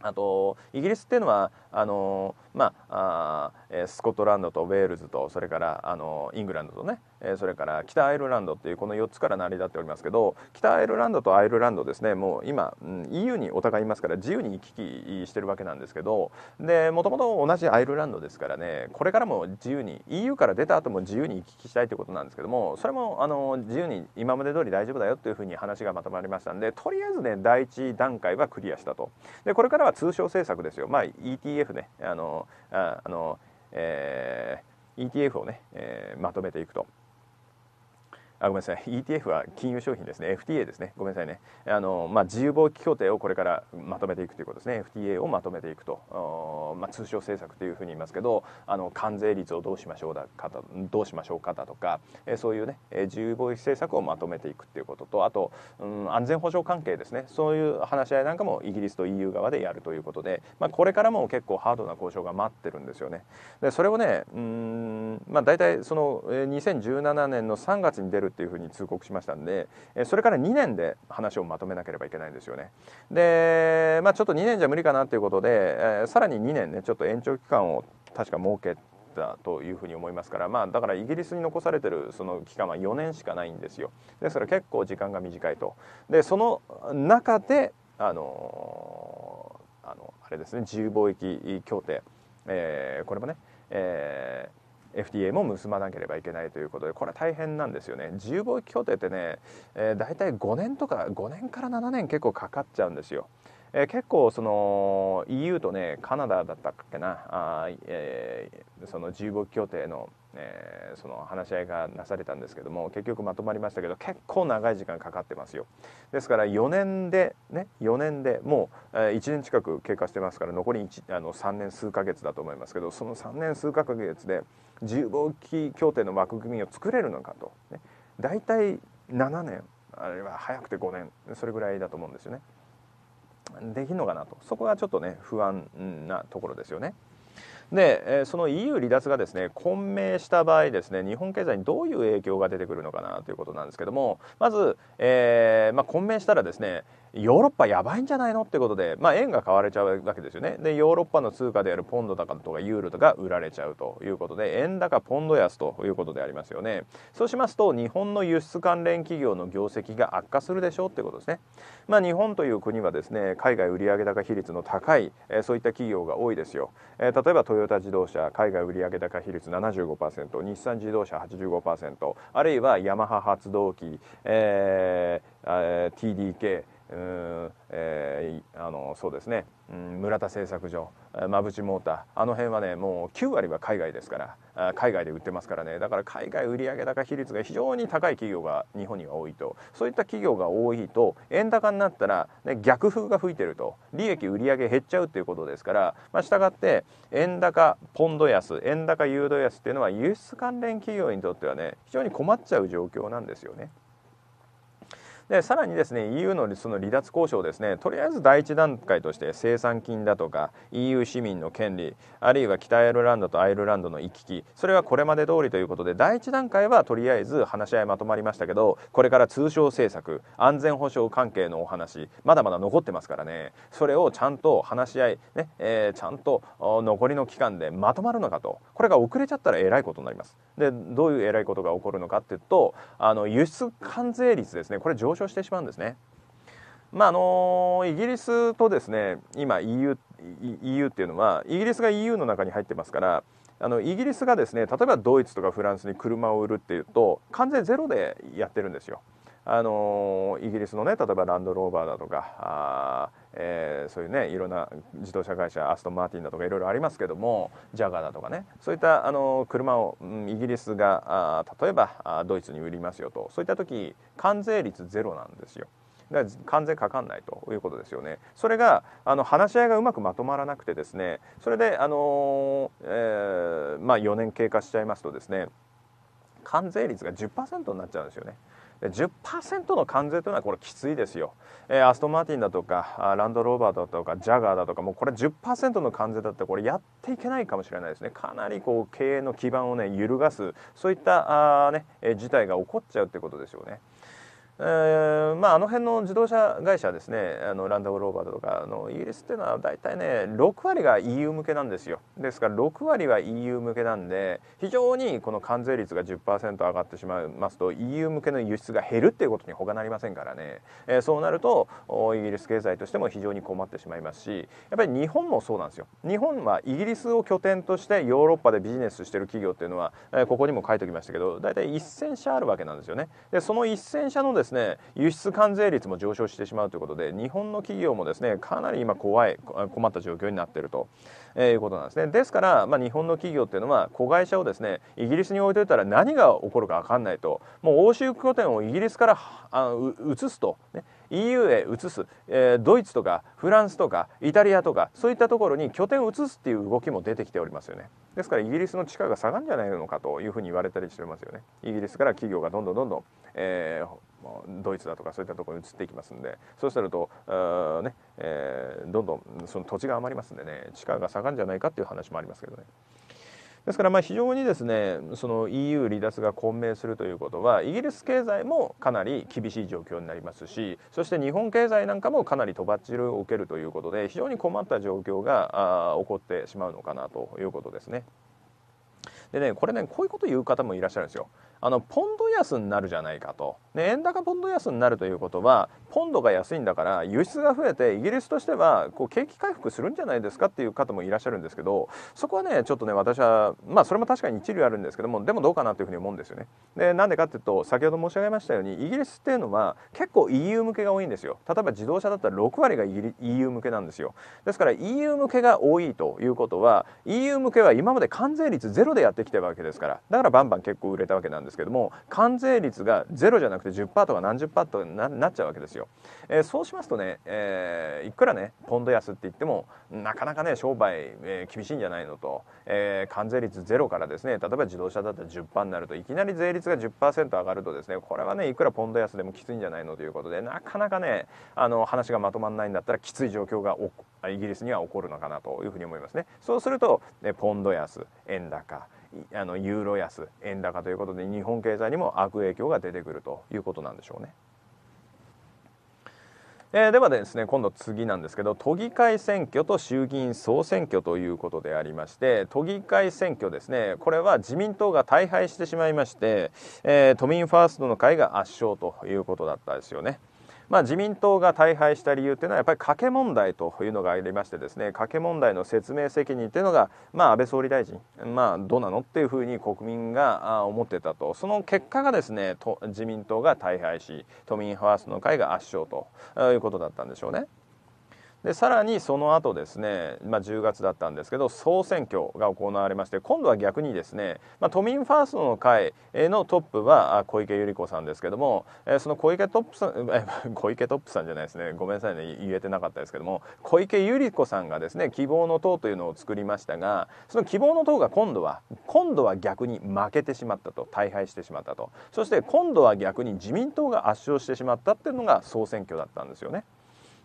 あとイギリスっていうのはあのまあスコットランドとウェールズとそれからあのイングランドとねそれから北アイルランドっていうこの4つから成り立っておりますけど北アイルランドとアイルランドですねもう今、うん、EU にお互いいますから自由に行き来してるわけなんですけどでもともと同じアイルランドですからねこれからも自由に EU から出た後も自由に行き来したいということなんですけどもそれもあの自由に今まで通り大丈夫だよというふうに話がまとまりましたんでとりあえずね第1段階はクリアしたとでこれからは通商政策ですよまあ ETS ETF ねあのあの、えー、ETF をね、えー、まとめていくとあごめんなさい ETF は金融商品ですね FTA ですねごめんなさいねあの、まあ、自由貿易協定をこれからまとめていくということですね FTA をまとめていくと、まあ、通商政策というふうに言いますけどあの関税率をどうしましょうだかどうしましょうかだとか、えそういうね自由貿易政策をまとめていくということとあと、うん、安全保障関係ですねそういう話し合いなんかもイギリスと EU 側でやるということで、まあ、これからも結構ハードな交渉が待ってるんですよね。でそれをねうん、まあ、大体その2017年の3月に出るというふうに通告しましたんで、えそれから2年で話をまとめなければいけないんですよね。で、まあ、ちょっと2年じゃ無理かなということで、えさらに2年ねちょっと延長期間を確か設けたというふうに思いますから、まあ、だからイギリスに残されてるその期間は4年しかないんですよですから結構時間が短いとでその中であのあのあれですね自由貿易協定、えー、これもね、えー FTA も結ばなければいけないということでこれは大変なんですよね自由貿易協定ってね、えー、大体5年とか5年から7年結構かかっちゃうんですよ。えー、結構その EU とねカナダだったっけなあ、えー、その自由貿易協定のえー、その話し合いがなされたんですけども結局まとまりましたけど結構長い時間かかってますよですから4年でね4年でもう、1年近く経過してますから残りあの3年数ヶ月だと思いますけどその3年数ヶ月で自由貿易協定の枠組みを作れるのかと、ね、大体7年あるいは早くて5年それぐらいだと思うんですよね。できるのかなとそこがちょっとね不安なところですよね。でその EU 離脱がですね混迷した場合ですね日本経済にどういう影響が出てくるのかなということなんですけどもまず、えーまあ、混迷したらですねヨーロッパやばいんじゃないのってことで、まあ、円が買われちゃうわけですよねでヨーロッパの通貨であるポンド高とかユーロとか売られちゃうということで円高ポンド安ということでありますよねそうしますと日本の輸出関連企業の業績が悪化するでしょうってことですね、まあ、日本という国はですね海外売上高比率の高い、えー、そういった企業が多いですよ、えー、例えばトヨタ自動車海外売上高比率75%日産自動車85%あるいはヤマハ発動機、えー、TDK うんえー、あのそうですね、うん、村田製作所馬淵モーターあの辺はねもう9割は海外ですから海外で売ってますからねだから海外売上高比率が非常に高い企業が日本には多いとそういった企業が多いと円高になったら、ね、逆風が吹いてると利益売上減っちゃうっていうことですから、まあ、したがって円高ポンド安円高ユーロ安っていうのは輸出関連企業にとってはね非常に困っちゃう状況なんですよね。でさらにですね EU のその離脱交渉ですねとりあえず第一段階として生産金だとか EU 市民の権利あるいは北アイルランドとアイルランドの行き来それはこれまで通りということで第一段階はとりあえず話し合いまとまりましたけどこれから通商政策安全保障関係のお話まだまだ残ってますからねそれをちゃんと話し合い、ねえー、ちゃんと残りの期間でまとまるのかとこれが遅れちゃったらえらいことになります。でどういうえらいことが起こるのかっていうとあの輸出関税率ですねこれ上昇してしまうんですね。まああのイギリスとですね今 EU, EU っていうのはイギリスが EU の中に入ってますからあのイギリスがですね例えばドイツとかフランスに車を売るっていうと関税ゼロでやってるんですよ。あのイギリスのね例えばランドローバーだとかえー、そういうねいろんな自動車会社アストン・マーティンだとかいろいろありますけどもジャガーだとかねそういったあの車を、うん、イギリスがあ例えばあドイツに売りますよとそういった時関税率ゼロなんですよ。だから関税かかんないということですよね。それがあの話し合いがうまくまとまらなくてですねそれで、あのえーまあ、4年経過しちゃいますとですね関税率が10%になっちゃうんですよね。10%の関税というのはこれきついですよ、えー、アストン・マーティンだとかランドローバーだとかジャガーだとかもうこれ10%の関税だったらこれやっていけないかもしれないですねかなりこう経営の基盤をね揺るがすそういったあ、ね、事態が起こっちゃうってことですよね。えーまあ、あの辺の自動車会社ですねあのランドローバーとかのイギリスっていうのは大体ね6割が EU 向けなんですよですから6割は EU 向けなんで非常にこの関税率が10%上がってしまいますと EU 向けの輸出が減るっていうことにほかなりませんからね、えー、そうなるとイギリス経済としても非常に困ってしまいますしやっぱり日本もそうなんですよ日本はイギリスを拠点としてヨーロッパでビジネスしてる企業っていうのは、えー、ここにも書いておきましたけど大体1000社あるわけなんですよね。でその1 0社のですね輸出関税率も上昇してしまうということで日本の企業もですねかなり今怖い困った状況になっていると、えー、いうことなんですねですから、まあ、日本の企業っていうのは子会社をですねイギリスに置いといたら何が起こるか分かんないともう欧州拠点をイギリスからあ移すと、ね、EU へ移す、えー、ドイツとかフランスとかイタリアとかそういったところに拠点を移すっていう動きも出てきておりますよねですからイギリスの地価が下がるんじゃないのかというふうに言われたりしてますよねイギリスから企業がどんどんどんどん、えードイツだとかそういったところに移っていきますんでそうすると、ねえー、どんどんその土地が余りますんでね地価が下がるんじゃないかっていう話もありますけどね。ですからまあ非常にですねその EU 離脱が混迷するということはイギリス経済もかなり厳しい状況になりますしそして日本経済なんかもかなりとばっちりを受けるということで非常に困った状況が起こってしまうのかなということですね。でねこれねこういうこと言う方もいらっしゃるんですよ。あのポンド安になるじゃないかと、ね、円高ポンド安になるということはポンドが安いんだから輸出が増えてイギリスとしてはこう景気回復するんじゃないですかっていう方もいらっしゃるんですけどそこはねちょっとね私はまあそれも確かに一理あるんですけどもでもどうかなというふうに思うんですよね。でなんでかっていうと先ほど申し上げましたようにイギリスっていうのは結構 EU 向けが多いんですよ。例えば自動車だったら6割が EU 向けなんですよ。ですから EU 向けが多いということは EU 向けは今まで関税率ゼロでやってきてるわけですからだからバンバン結構売れたわけなんですけども関税率がゼロじゃなくて10%とか何十パーとかなっちゃうわけですよ。よ、えー、そうしますとね、えー、いくらねポンド安って言ってもなかなかね商売、えー、厳しいんじゃないのと、えー、関税率ゼロからですね例えば自動車だったら10%になるといきなり税率が10%上がるとですねこれはねいくらポンド安でもきついんじゃないのということでなかなかねあの話がまとまらないんだったらきつい状況がイギリスには起こるのかなというふうに思いますね。そうすると、ね、ポンド安円高あのユーロ安円高ということで日本経済にも悪影響が出てくるということなんでしょうね。えー、ではですね今度次なんですけど都議会選挙と衆議院総選挙ということでありまして都議会選挙ですねこれは自民党が大敗してしまいまして、えー、都民ファーストの会が圧勝ということだったですよね。まあ、自民党が大敗した理由というのはやっぱり賭け問題というのがありましてですね賭け問題の説明責任というのが、まあ、安倍総理大臣、まあ、どうなのっていうふうに国民が思ってたとその結果がですね自民党が大敗し都民ファーストの会が圧勝ということだったんでしょうね。でさらにその後ですね、まあ、10月だったんですけど総選挙が行われまして今度は逆にですね、まあ、都民ファーストの会のトップは小池百合子さんですけどもその小池トップさん 小池トップさんじゃないですねごめんなさいね言えてなかったですけども小池百合子さんがですね希望の党というのを作りましたがその希望の党が今度は今度は逆に負けてしまったと大敗してしまったとそして今度は逆に自民党が圧勝してしまったっていうのが総選挙だったんですよね。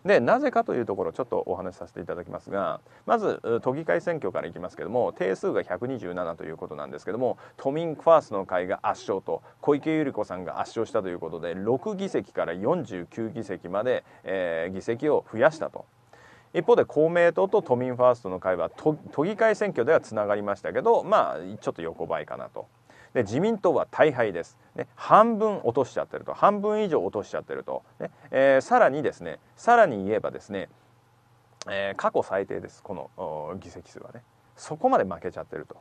でなぜかというところちょっとお話しさせていただきますがまず都議会選挙からいきますけども定数が127ということなんですけども都民ファーストの会が圧勝と小池百合子さんが圧勝したということで6議席から49議席まで、えー、議席を増やしたと一方で公明党と都民ファーストの会は都議会選挙ではつながりましたけどまあちょっと横ばいかなと。で自民党は大敗です、ね、半分落としちゃってると半分以上落としちゃってると、ねえー、さらにですねさらに言えばですね、えー、過去最低ですこの議席数はねそこまで負けちゃってると。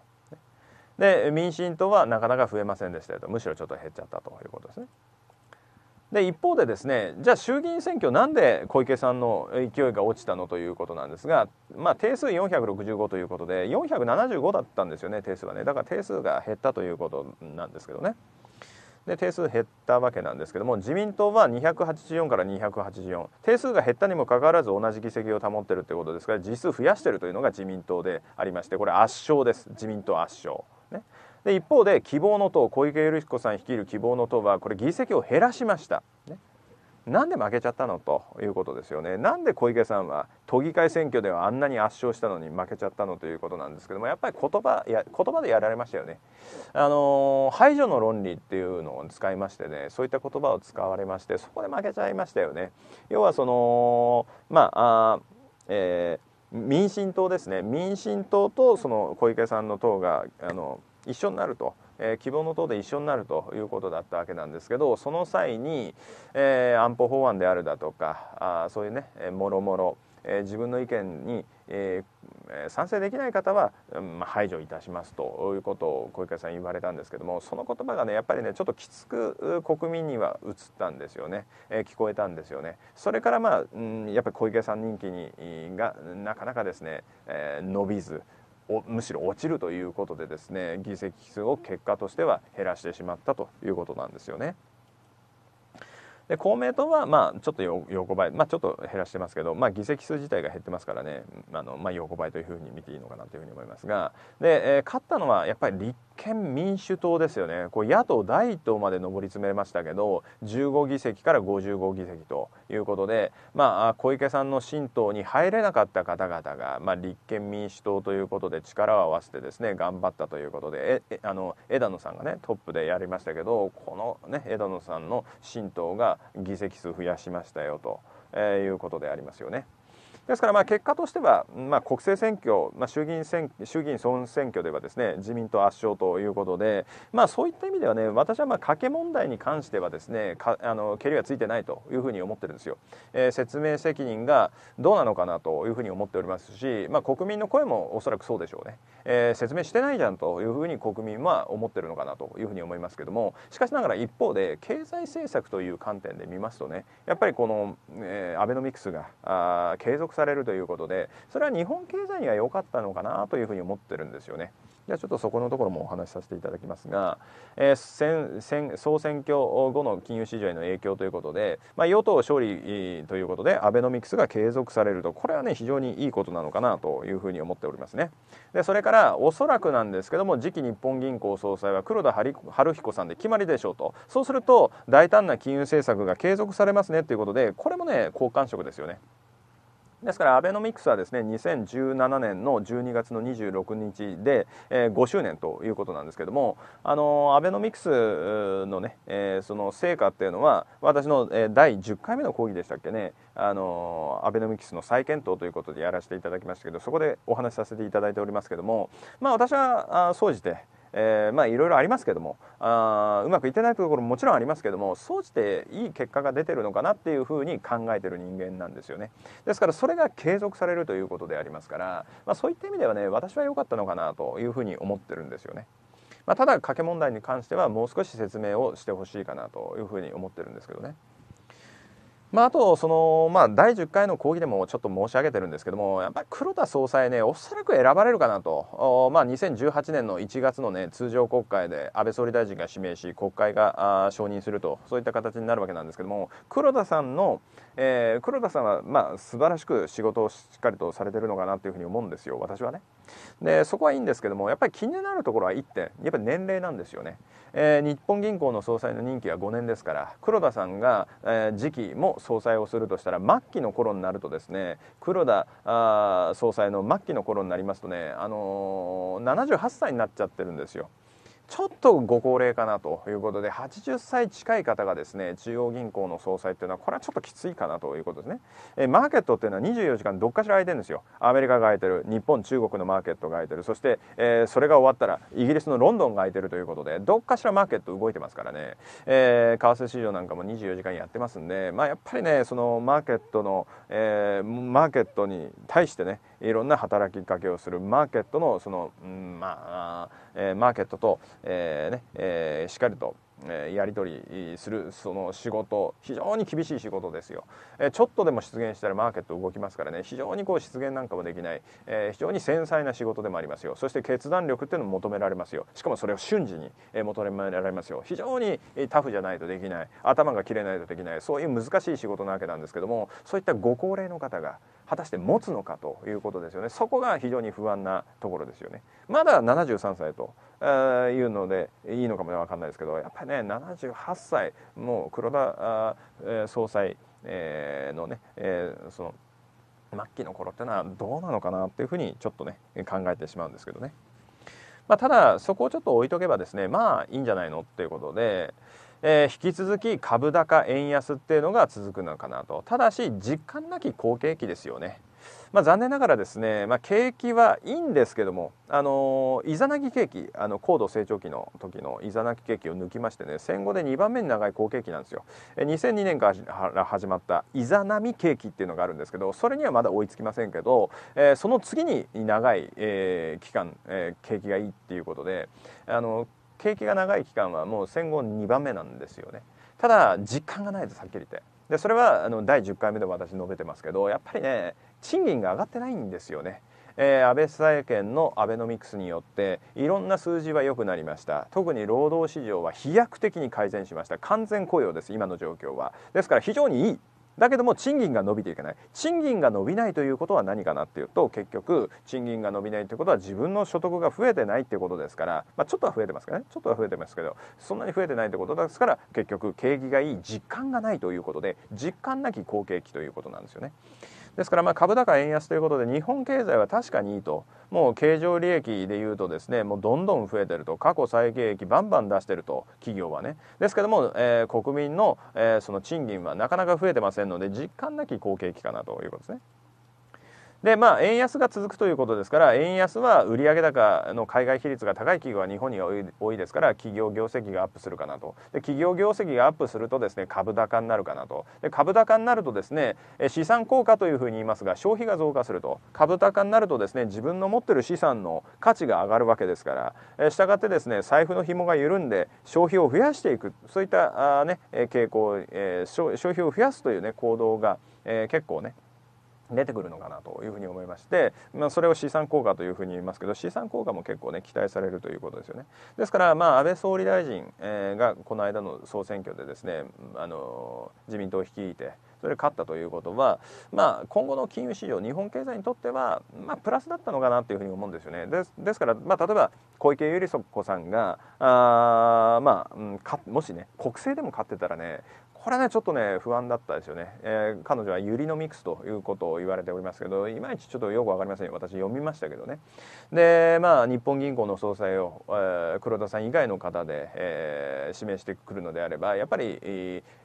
で民進党はなかなか増えませんでしたよとむしろちょっと減っちゃったということですね。で一方でですねじゃあ衆議院選挙なんで小池さんの勢いが落ちたのということなんですが、まあ、定数465ということで475だったんですよね定数はねだから定数が減ったということなんですけどね。で定数減ったわけなんですけども自民党は284から284定数が減ったにもかかわらず同じ議席を保ってるってことですから実数増やしてるというのが自民党でありましてこれ圧勝です自民党圧勝。ね、で一方で希望の党小池百合子さん率いる希望の党はこれ議席を減らしました、ね、なんで負けちゃったのということですよねなんで小池さんは都議会選挙ではあんなに圧勝したのに負けちゃったのということなんですけどもやっぱり言葉や言葉でやられましたよねあの排除の論理っていうのを使いましてねそういった言葉を使われましてそこで負けちゃいましたよね要はそのまあえー、民進党ですね民進党とその小池さんの党があの一緒になると、えー、希望の党で一緒になるということだったわけなんですけどその際に、えー、安保法案であるだとかあそういうねもろもろ自分の意見に、えー、賛成できない方は、まあ、排除いたしますということを小池さん言われたんですけどもその言葉がねやっぱりねちょっときつく国民には映ったんですよね、えー、聞こえたんですよねそれからまあ、うん、やっぱり小池さん人気にがなかなかですね、えー、伸びず、むしろ落ちるということでですね議席数を結果としては減らしてしまったということなんですよね。で公明党はまあちょっと横ばい、まあ、ちょっと減らしてますけど、まあ、議席数自体が減ってますからねあの、まあ、横ばいというふうに見ていいのかなというふうに思いますがで、えー、勝ったのはやっぱり立憲民主党ですよねこう野党第1党まで上り詰めましたけど15議席から55議席ということで、まあ、小池さんの新党に入れなかった方々が、まあ、立憲民主党ということで力を合わせてですね頑張ったということでえあの枝野さんがねトップでやりましたけどこの、ね、枝野さんの新党が議席数増やしましたよと、えー、いうことでありますよね。ですからまあ結果としては、まあ、国政選挙、まあ、衆議院選衆議院総選挙ではですね自民党圧勝ということで、まあ、そういった意味ではね私はまあ賭け問題に関してはですねかあのけりがついてないというふうに思ってるんですよ、えー、説明責任がどうなのかなというふうに思っておりますし、まあ、国民の声もおそらくそうでしょうね、えー、説明してないじゃんというふうに国民は思ってるのかなというふうに思いますけどもしかしながら一方で経済政策という観点で見ますとねやっぱりこの、えー、アベノミクスがあ継続されるということでそれは日本経済には良かったのかなというふうに思ってるんですよね。じゃあちょっとそこのところもお話しさせていただきますが、えー、総選挙後の金融市場への影響ということで、まあ、与党勝利ということでアベノミクスが継続されるとこれはね非常にいいことなのかなというふうに思っておりますね。でそれからおそらくなんですけども次期日本銀行総裁は黒田春彦さんで決まりでしょうとそうすると大胆な金融政策が継続されますねということでこれもね好感触ですよね。ですからアベノミクスはですね2017年の12月の26日で、えー、5周年ということなんですけどもあのアベノミクスのね、えー、その成果っていうのは私の、えー、第10回目の講義でしたっけねあのアベノミクスの再検討ということでやらせていただきましたけどそこでお話しさせていただいておりますけどもまあ私は総じてえー、まあいろいろありますけどもあうまくいってないところももちろんありますけども総じていい結果が出てるのかなっていうふうに考えてる人間なんですよねですからそれが継続されるということでありますから、まあ、そういった意味ではね私は良かったのかなというふうに思ってるんですよね。まあ、ただ掛け問題に関してはもう少し説明をしてほしいかなというふうに思ってるんですけどね。まあ、あとその、まあ、第10回の講義でもちょっと申し上げてるんですけどもやっぱり黒田総裁ねおそらく選ばれるかなと、まあ、2018年の1月の、ね、通常国会で安倍総理大臣が指名し国会が承認するとそういった形になるわけなんですけども黒田さんの、えー、黒田さんはまあ素晴らしく仕事をしっかりとされてるのかなというふうに思うんですよ私はね。でそこはいいんですけどもやっぱり気になるところは1点やっぱり年齢なんですよね、えー、日本銀行の総裁の任期は5年ですから黒田さんが、えー、次期も総裁をするとしたら末期の頃になるとですね黒田あ総裁の末期の頃になりますとね、あのー、78歳になっちゃってるんですよ。ちょっとご高齢かなということで80歳近い方がですね中央銀行の総裁っていうのはこれはちょっときついかなということですね、えマーケットっていうのは24時間どっかしら空いてるんですよアメリカが空いてる日本中国のマーケットが空いてるそして、えー、それが終わったらイギリスのロンドンが空いてるということでどっかしらマーケット動いてますからね、えー、為替市場なんかも24時間やってますんでまあやっぱりねそのマーケットの、えー、マーケットに対してねいろんな働きかけをするマーケットのその、うん、まあ、えー、マーケットと、えー、ねえー、しっかりとやり取りするその仕事非常に厳しい仕事ですよちょっとでも出現したらマーケット動きますからね非常にこう出現なんかもできない非常に繊細な仕事でもありますよそして決断力っていうのも求められますよしかもそれを瞬時に求められますよ非常にタフじゃないとできない頭が切れないとできないそういう難しい仕事なわけなんですけどもそういったご高齢の方が果たして持つのかということですよねそこが非常に不安なところですよねまだ73歳というのでいいのかも分かんないですけどやっぱりね78歳もう黒田総裁のねその末期の頃ってのはどうなのかなっていうふうにちょっとね考えてしまうんですけどね。まあ、ただそこをちょっと置いとけばですねまあいいんじゃないのっていうことで、えー、引き続き株高円安っていうのが続くのかなとただし実感なき好景気ですよね。まあ、残念ながらですね、まあ、景気はいいんですけども、あのイザナギ景気あの高度成長期の時のイザナギ景気を抜きましてね戦後で2番目に長い好景気なんですよ2002年から始まったイザナミ景気っていうのがあるんですけどそれにはまだ追いつきませんけど、えー、その次に長い、えー、期間、えー、景気がいいっていうことで、あの景気が長い期間はもう戦後2番目なんですよねただ実感がないとさっきり言ってでそれはあの第10回目で私述べてますけどやっぱりね賃金が上がってないんですよねえー、安倍政権のアベノミクスによっていろんな数字は良くなりました特に労働市場は飛躍的に改善しました完全雇用です今の状況はですから非常にいいだけども賃金が伸びていけない賃金が伸びないということは何かなっていうと結局賃金が伸びないということは自分の所得が増えてないっていうことですから、まあ、ちょっとは増えてますけどねちょっとは増えてますけどそんなに増えてないってことですから結局景気がいい実感がないということで実感なき好景気ということなんですよね。ですからまあ株高円安ということで日本経済は確かにいいともう経常利益でいうとですねもうどんどん増えてると過去最景益バンバン出してると企業はねですけども、えー、国民の、えー、その賃金はなかなか増えてませんので実感なき好景気かなということですね。でまあ円安が続くということですから円安は売上高の海外比率が高い企業は日本に多いですから企業業績がアップするかなとで企業業績がアップするとですね株高になるかなとで株高になるとですね資産効果というふうに言いますが消費が増加すると株高になるとですね自分の持ってる資産の価値が上がるわけですからしたがってですね財布の紐が緩んで消費を増やしていくそういったあ、ね、傾向、えー、消費を増やすという、ね、行動が、えー、結構ね出てくるのかなというふうに思いまして、まあ、それを資産効果というふうに言いますけど資産効果も結構ね期待されるということですよねですからまあ安倍総理大臣がこの間の総選挙でですねあの自民党を率いてそれ勝ったということは、まあ、今後の金融市場日本経済にとっては、まあ、プラスだったのかなというふうに思うんですよねですですから、まあ、例えば小池百合子さんがあ、まあ、かもしね国政でも勝ってたらねこれねちょっとね不安だったですよね、えー、彼女はユリのミックスということを言われておりますけどいまいちちょっとよく分かりません私読みましたけどねでまあ日本銀行の総裁を、えー、黒田さん以外の方で、えー、指名してくるのであればやっぱり、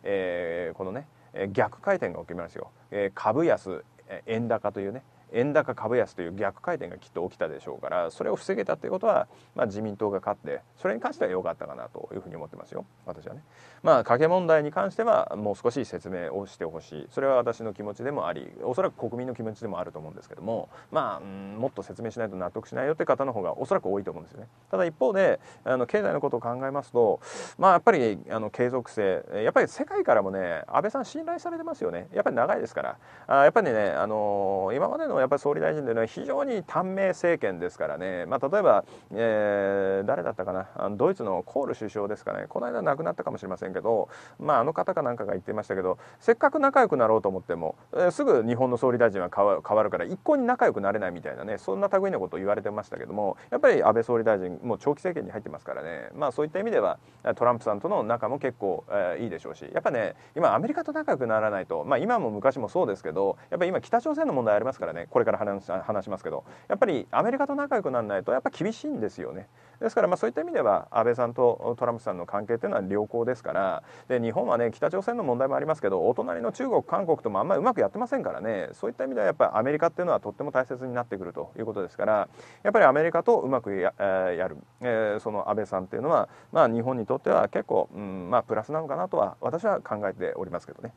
えー、このね逆回転が起きますよ、えー、株安円高というね円高株安という逆回転がきっと起きたでしょうからそれを防げたということは、まあ、自民党が勝ってそれに関しては良かったかなというふうに思ってますよ私はね。まあ賭け問題に関してはもう少し説明をしてほしいそれは私の気持ちでもありおそらく国民の気持ちでもあると思うんですけどもまあ、もっと説明しないと納得しないよって方の方がおそらく多いと思うんですよね。ただ一方であの経済のことを考えますとまあやっぱりあの継続性やっぱり世界からもね安倍さん信頼されてますよねやっぱり長いですからあやっぱりねあの今までのやっぱり総理大臣というのは非常に短命政権ですからね、まあ、例えば、えー、誰だったかなあのドイツのコール首相ですかねこの間亡くなったかもしれませんけど、まあ、あの方かなんかが言ってましたけどせっかく仲良くなろうと思っても、えー、すぐ日本の総理大臣は変わるから一向に仲良くなれないみたいなねそんな類のことを言われてましたけどもやっぱり安倍総理大臣もう長期政権に入ってますからね、まあ、そういった意味ではトランプさんとの仲も結構、えー、いいでしょうしやっぱね今アメリカと仲良くならないと、まあ、今も昔もそうですけどやっぱり今北朝鮮の問題ありますからねこれから話話しますけどやっぱりアメリカと仲良くならないとやっぱ厳しいんですよね。ですからまあそういった意味では安倍さんとトランプさんの関係というのは良好ですからで日本はね北朝鮮の問題もありますけどお隣の中国韓国ともあんまりうまくやってませんからねそういった意味ではやっぱアメリカっていうのはとっても大切になってくるということですからやっぱりアメリカとうまくや,、やる、えー、その安倍さんっていうのは、まあ、日本にとっては結構、うんまあ、プラスなのかなとは私は考えておりますけどね。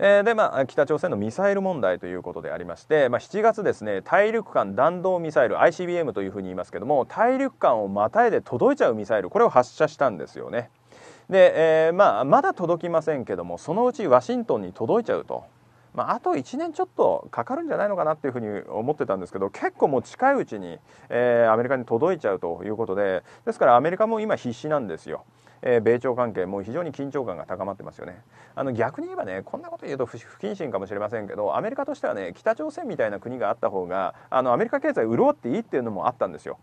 えー、でまあ、北朝鮮のミサイル問題ということでありまして、まあ、7月ですね大陸間弾道ミサイル ICBM というふうに言いますけども大陸間をまたいで届いちゃうミサイルこれを発射したんですよねで、えー、まあ、まだ届きませんけどもそのうちワシントンに届いちゃうと。まあ、あと1年ちょっとかかるんじゃないのかなっていうふうに思ってたんですけど結構もう近いうちに、えー、アメリカに届いちゃうということでですからアメリカも今必死なんですよ。えー、米朝関係も非常に緊張感が高まってますよねあの逆に言えばねこんなこと言うと不謹慎かもしれませんけどアメリカとしてはね北朝鮮みたいな国があった方があのアメリカ経済潤っていいっていうのもあったんですよ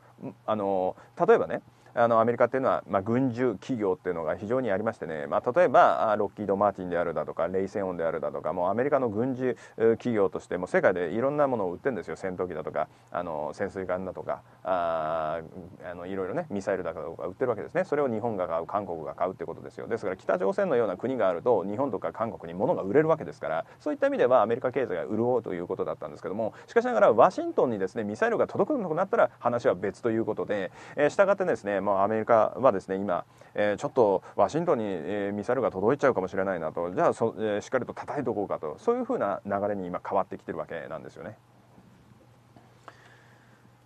あの例えばねあのアメリカっていうのは、まあ、軍需企業っていうのが非常にありましてね、まあ、例えばロッキード・マーティンであるだとかレイセンオンであるだとかもうアメリカの軍需企業としても世界でいろんなものを売ってるんですよ戦闘機だとかあの潜水艦だとかああのいろいろねミサイルだとか売ってるわけですねそれを日本が買う韓国が買うってことですよですから北朝鮮のような国があると日本とか韓国に物が売れるわけですからそういった意味ではアメリカ経済が潤うということだったんですけどもしかしながらワシントンにですねミサイルが届くのくなったら話は別ということで、えー、したがってですねまあ、アメリカはですね今、えちょっとワシントンに、えミサイルが届いちゃうかもしれないなとじゃあそ、えしっかりと叩いておこうかとそういうふうな流れに今変わってきてるわけなんですよね。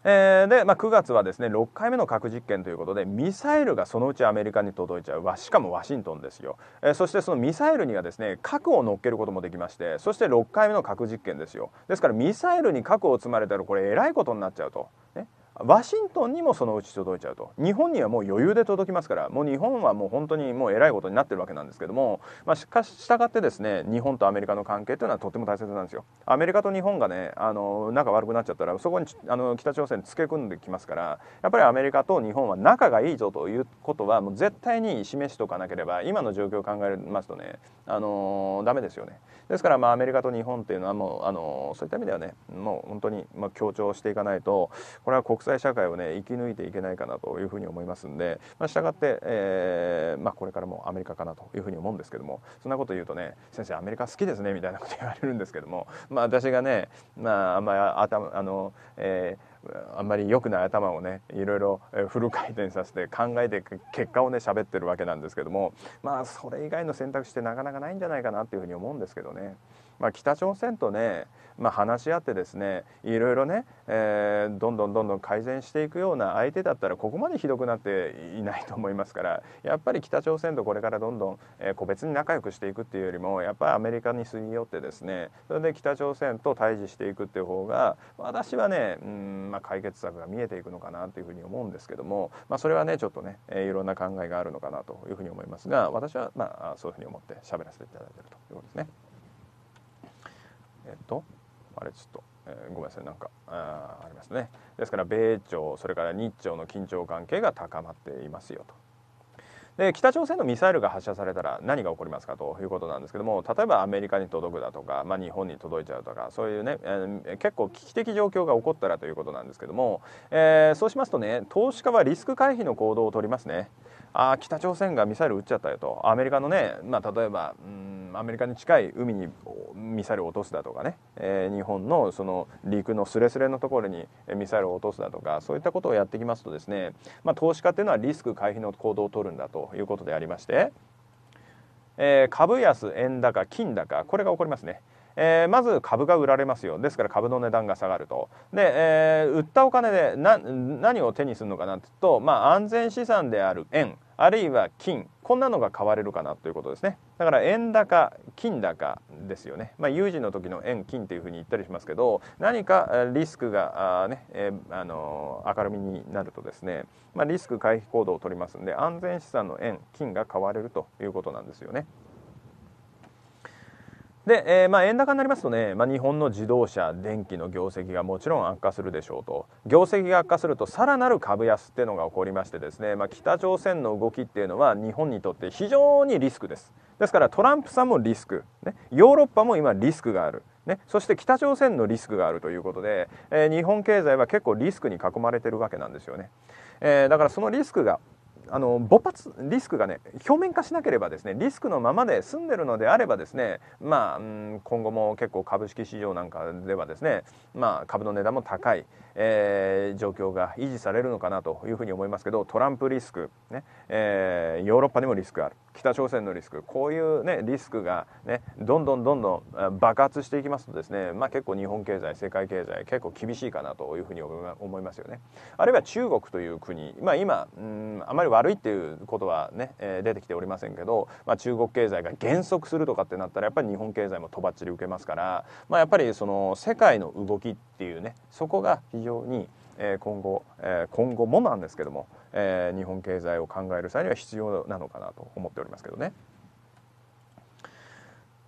えー、で、まあ、9月はですね6回目の核実験ということでミサイルがそのうちアメリカに届いちゃうしかもワシントンですよ、えー、そしてそのミサイルにはですね核を乗っけることもできましてそして6回目の核実験ですよですからミサイルに核を積まれたらこれえらいことになっちゃうと。ねワシントンにもそのうち届いちゃうと日本にはもう余裕で届きますからもう日本はもう本当にもうえらいことになってるわけなんですけども、まあ、しかしたがってですね日本とアメリカの関係というのはとても大切なんですよアメリカと日本がねあの仲悪くなっちゃったらそこにあの北朝鮮つけ込んできますからやっぱりアメリカと日本は仲がいいぞということはもう絶対に示しておかなければ今の状況を考えますとねあのダメですよねですからまあアメリカと日本っていうのはもうあのそういった意味ではねもう本当にまあ強調していかないとこれは国際際社会をね生き抜いていけないかなというふうに思いますんで、まあ、したがって、えーまあ、これからもアメリカかなというふうに思うんですけどもそんなこと言うとね先生アメリカ好きですねみたいなこと言われるんですけども、まあ、私がね、まあ、あんまり頭あの、えー、あんまり良くない頭をねいろいろフル回転させて考えて結果をね喋ってるわけなんですけどもまあそれ以外の選択肢ってなかなかないんじゃないかなっていうふうに思うんですけどね。まあ、北朝鮮とね、まあ、話し合ってですねいろいろね、えー、どんどんどんどん改善していくような相手だったらここまでひどくなっていないと思いますからやっぱり北朝鮮とこれからどんどん、え個別に仲良くしていくっていうよりもやっぱりアメリカにすり寄ってですねそれで北朝鮮と対峙していくっていう方が私はねうん、まあ、解決策が見えていくのかなというふうに思うんですけども、まあ、それはねちょっとね、えいろんな考えがあるのかなというふうに思いますが私は、まあ、そういうふうに思って喋らせていただいているということですね。えっとあれちょっと、えー、ごめんなさいなんかあありますねですから米朝それから日朝の緊張関係が高まっていますよと。で北朝鮮のミサイルが発射されたら何が起こりますかということなんですけども例えばアメリカに届くだとか、まあ、日本に届いちゃうとかそういうね、えー、結構危機的状況が起こったらということなんですけども、えー、そうしますとね投資家はリスク回避の行動をとりますね。あ北朝鮮がミサイル撃っちゃったよとアメリカのね、まあ、例えばうんアメリカに近い海にミサイルを落とすだとかね、えー、日本のその陸のすれすれのところにミサイルを落とすだとかそういったことをやってきますとですね、まあ、投資家っていうのはリスク回避の行動を取るんだということでありまして、えー、株安円高金高これが起こりますね。えー、まず株が売られますよですから株の値段が下がるとで、えー、売ったお金で何を手にするのかなっていうと、まあ、安全資産である円あるいは金こんなのが買われるかなということですねだから円高金高ですよね、まあ、有事の時の円金っていうふうに言ったりしますけど何かリスクがあ、ねえー、あのー、明るみになるとですね、まあ、リスク回避行動を取りますんで安全資産の円金が買われるということなんですよね。で、えー、まあ、円高になりますとね、まあ、日本の自動車電気の業績がもちろん悪化するでしょうと業績が悪化するとさらなる株安っていうのが起こりましてですね、まあ、北朝鮮の動きっていうのは日本にとって非常にリスクですですからトランプさんもリスク、ね、ヨーロッパも今リスクがあるね、そして北朝鮮のリスクがあるということで、えー、日本経済は結構リスクに囲まれてるわけなんですよね、えー、だからそのリスクがあの勃発リスクがね表面化しなければですねリスクのままで済んでるのであればですねまあ、うん、今後も結構株式市場なんかではですねまあ株の値段も高い、えー、状況が維持されるのかなというふうに思いますけどトランプリスクね、えー、ヨーロッパにもリスクある北朝鮮のリスクこういう、ね、リスクが、ね、どんどんどんどん爆発していきますとですね、まあ、結構日本経済世界経済結構厳しいかなというふうに思いますよね。あるいは中国という国、まあ今、うんあまり悪いっていうことはね、えー、出てきておりませんけど、まあ、中国経済が減速するとかってなったらやっぱり日本経済もとばっちり受けますから、まあ、やっぱりその世界の動きっていうねそこが非非常に今後今後もなんですけども日本経済を考える際には必要なのかなと思っておりますけどね。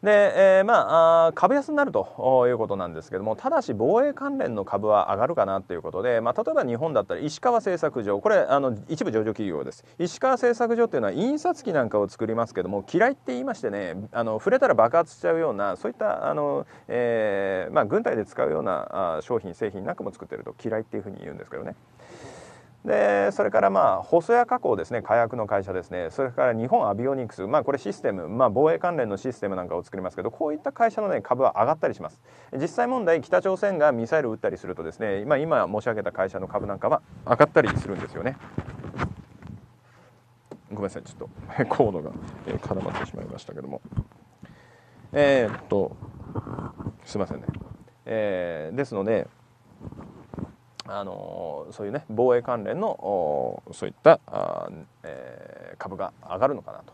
で、えー、まあ株安になるということなんですけどもただし防衛関連の株は上がるかなということで、まあ、例えば日本だったら石川製作所これあの一部上場企業です石川製作所っていうのは印刷機なんかを作りますけども嫌いって言いましてねあの触れたら爆発しちゃうようなそういったあの、えーまあ、軍隊で使うような商品製品なんかも作ってると嫌いっていうふうに言うんですけどね。でそれからまあ細谷加工ですね火薬の会社ですねそれから日本アビオニクスまあこれシステムまあ防衛関連のシステムなんかを作りますけどこういった会社のね株は上がったりします実際問題北朝鮮がミサイルを撃ったりするとですね今今申し上げた会社の株なんかは上がったりするんですよねごめんなさいちょっとコ ードが絡まってしまいましたけどもえー、っとすいませんねえー、ですのであのそういうね防衛関連のそういったあ、えー、株が上がるのかなと。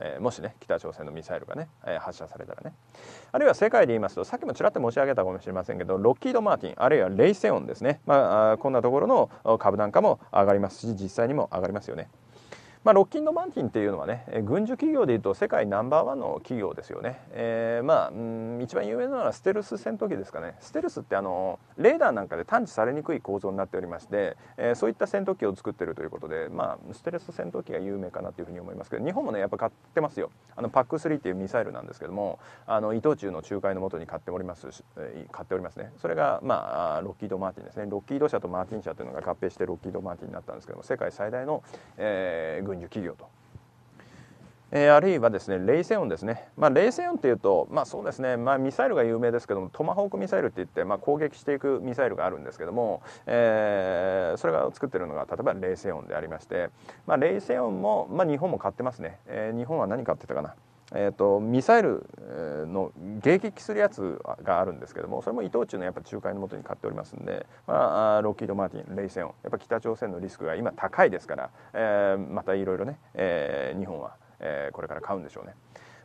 えー、もしね北朝鮮のミサイルがね、えー、発射されたらねあるいは世界で言いますとさっきもちらっと申し上げたかもしれませんけどロッキード・マーティンあるいはレイセオンですね、まあ、こんなところの株なんかも上がりますし実際にも上がりますよね。まあ、ロッキンド・マンティンっていうのはね軍需企業でいうと世界ナンバーワンの企業ですよね、えー、まあ、うん、一番有名なのはステルス戦闘機ですかねステルスってあのレーダーなんかで探知されにくい構造になっておりまして、えー、そういった戦闘機を作ってるということで、まあ、ステルス戦闘機が有名かなというふうに思いますけど日本もねやっぱ買ってますよあの PAC3 っていうミサイルなんですけどもあの伊藤忠の仲介のもとに買っておりますし買っておりますねそれが、まあ、ロッキード・マーティンですねロッキード社とマーティン社というのが合併してロッキード・マーティンになったんですけども世界最大の、えー、軍需企業と。えー、あるいはですねレイセオンですね、まあ、レイセオンっていうと、まあ、そうですね、まあ、ミサイルが有名ですけどもトマホークミサイルっていって、まあ、攻撃していくミサイルがあるんですけども、えー、それが作ってるのが例えばレイセオンでありまして、まあ、レイセオンも、まあ、日本も買ってますね、えー、日本は何買ってたかなえーと、ミサイルの迎撃するやつがあるんですけどもそれも伊藤忠のやっぱ仲介のもとに買っておりますんで、まあ、ロッキード・マーティン冷戦をやっぱ北朝鮮のリスクが今高いですから、えー、またいろいろね、えー、日本は、えー、これから買うんでしょうね。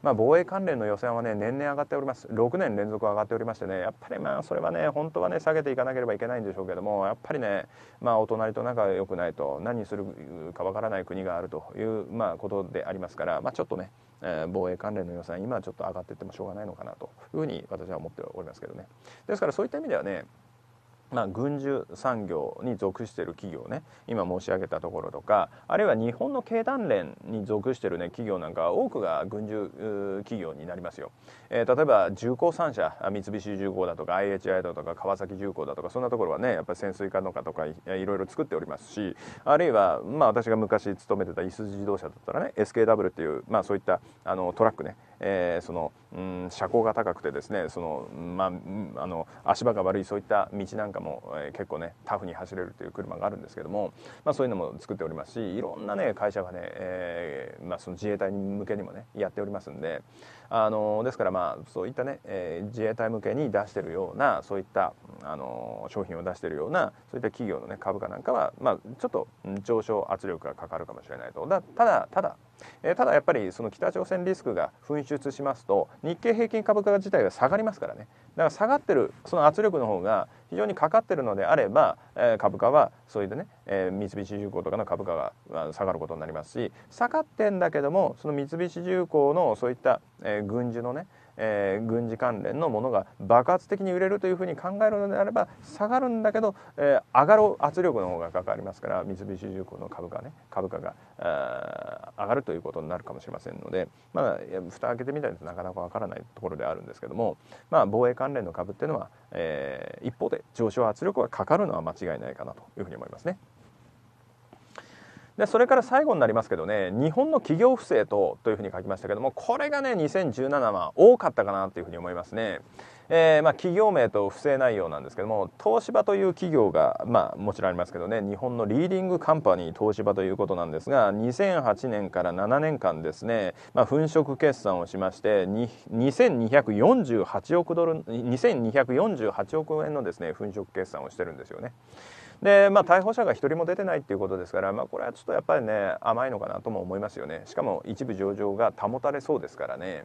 まあ、防衛関連の予算はね年々上がっております6年連続上がっておりましてねやっぱりまあそれはね本当はね下げていかなければいけないんでしょうけどもやっぱりねまあお隣と仲良くないと何するかわからない国があるというまあことでありますからまあちょっとねえ防衛関連の予算今はちょっと上がってってもしょうがないのかなというふうに私は思っておりますけどねですからそういった意味ではねまあ、軍需産業に属している企業ね今申し上げたところとかあるいは日本の経団連に属している、ね、企業なんか多くが軍需企業になりますよ、えー、例えば重工3社三菱重工だとか IHI だとか川崎重工だとかそんなところはねやっぱり潜水艦のかとかいろいろ作っておりますしあるいは、まあ、私が昔勤めてたいす自動車だったらね SKW っていう、まあ、そういったあのトラックねえー、その、うん、車高が高くてですねその、まあ、あの足場が悪いそういった道なんかも、えー、結構ねタフに走れるという車があるんですけども、まあ、そういうのも作っておりますしいろんなね会社がね、えーまあ、その自衛隊向けにもねやっておりますんで、あのですからまあそういったね、えー、自衛隊向けに出してるようなそういった、あの商品を出してるようなそういった企業の、ね、株価なんかは、まあ、ちょっと上昇圧力がかかるかもしれないとだただただ、えー、ただやっぱりその北朝鮮リスクが噴出しますと日経平均株価自体が下がりますからねだから下がってるその圧力の方が非常にかかってるのであれば、えー、株価はそういったね、えー、三菱重工とかの株価が下がることになりますし下がってんだけどもその三菱重工のそういった、えーえー、軍事のね、えー、軍事関連のものが爆発的に売れるというふうに考えるのであれば下がるんだけど、えー、上がる圧力の方がかかりますから三菱重工の株価ね株価が上がるということになるかもしれませんのでまあ蓋開けてみたいとなかなかわからないところであるんですけどもまあ防衛関連の株っていうのは、えー、一方で上昇圧力がかかるのは間違いないかなというふうに思いますね。でそれから最後になりますけどね日本の企業不正等というふうに書きましたけどもこれがね2017は多かったかなというふうに思いますね。えーまあ、企業名と不正内容なんですけども東芝という企業が、まあ、もちろんありますけどね日本のリーディングカンパニー東芝ということなんですが2008年から7年間ですね、まあ、粉飾決算をしまして2248億ドル2248億円のですね粉飾決算をしてるんですよね。で、まあ、逮捕者が1人も出てないっていうことですから、まあ、これはちょっとやっぱりね甘いのかなとも思いますよねしかも一部上場が保たれそうですからね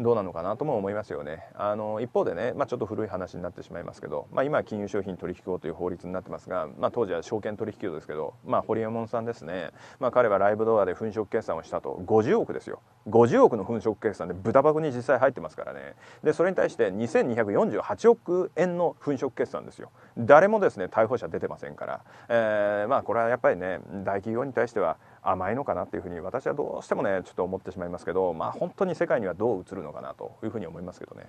どうなのかなとも思いますよねあの一方でね、まあ、ちょっと古い話になってしまいますけど、まあ、今は金融商品取引法という法律になってますが、まあ、当時は証券取引業ですけど、まあ、堀江門さんですね、まあ、彼はライブドアで粉飾決算をしたと50億ですよ50億の粉飾決算で豚箱に実際入ってますからねでそれに対して2248億円の粉飾決算ですよ誰もですね逮捕者出てませんから、えー、まあこれはやっぱりね大企業に対しては甘いのかなっていうふうに私はどうしてもねちょっと思ってしまいますけど、まあ、本当に世界にはどう映るのかなというふうに思いますけどね。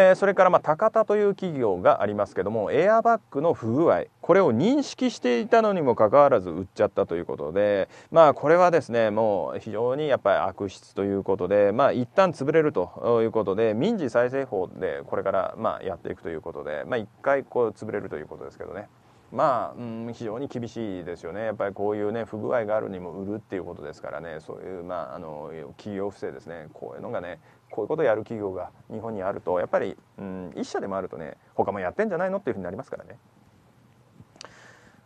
えー、それからまあ高田という企業がありますけどもエアバッグの不具合これを認識していたのにもかかわらず売っちゃったということでまあこれはですねもう非常にやっぱり悪質ということでまあ一旦潰れるということで民事再生法でこれからまあやっていくということでまあ一回こう潰れるということですけどね。まあ、うん、非常に厳しいですよねやっぱりこういうね不具合があるにも売るっていうことですからねそういう、まあ、あの企業不正ですねこういうのがねこういうことをやる企業が日本にあるとやっぱり、うん、一社でもあるとね他もやってんじゃないのっていうふうになりますからね。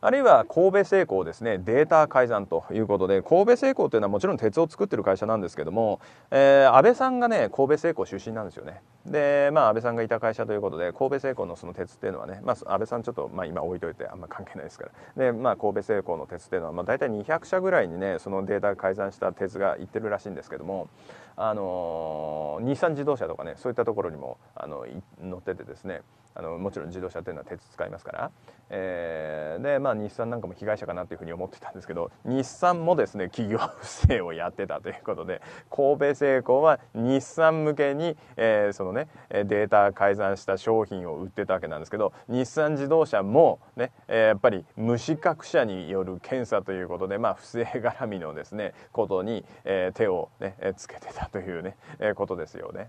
あるいは神戸製鋼ですねデータ改ざんということで神戸製鋼というのはもちろん鉄を作ってる会社なんですけども、えー、安倍さんがね神戸製鋼出身なんですよねでまあ安倍さんがいた会社ということで神戸製鋼のその鉄っていうのはね、まあ、安倍さんちょっと、まあ、今置いといてあんま関係ないですからで、まあ、神戸製鋼の鉄っていうのは、まあ、大体200社ぐらいにねそのデータ改ざんした鉄がいってるらしいんですけどもあの日産自動車とかねそういったところにもあの乗っててですねあのもちろん自動車というのは鉄使いますから、えー、でまあ日産なんかも被害者かなというふうに思ってたんですけど日産もですね企業不正をやってたということで神戸製鋼は日産向けに、えー、そのねデータ改ざんした商品を売ってたわけなんですけど日産自動車もね、えー、やっぱり無資格者による検査ということで、まあ、不正絡みのですねことに、えー、手をねつけてたというね、えー、ことですよね。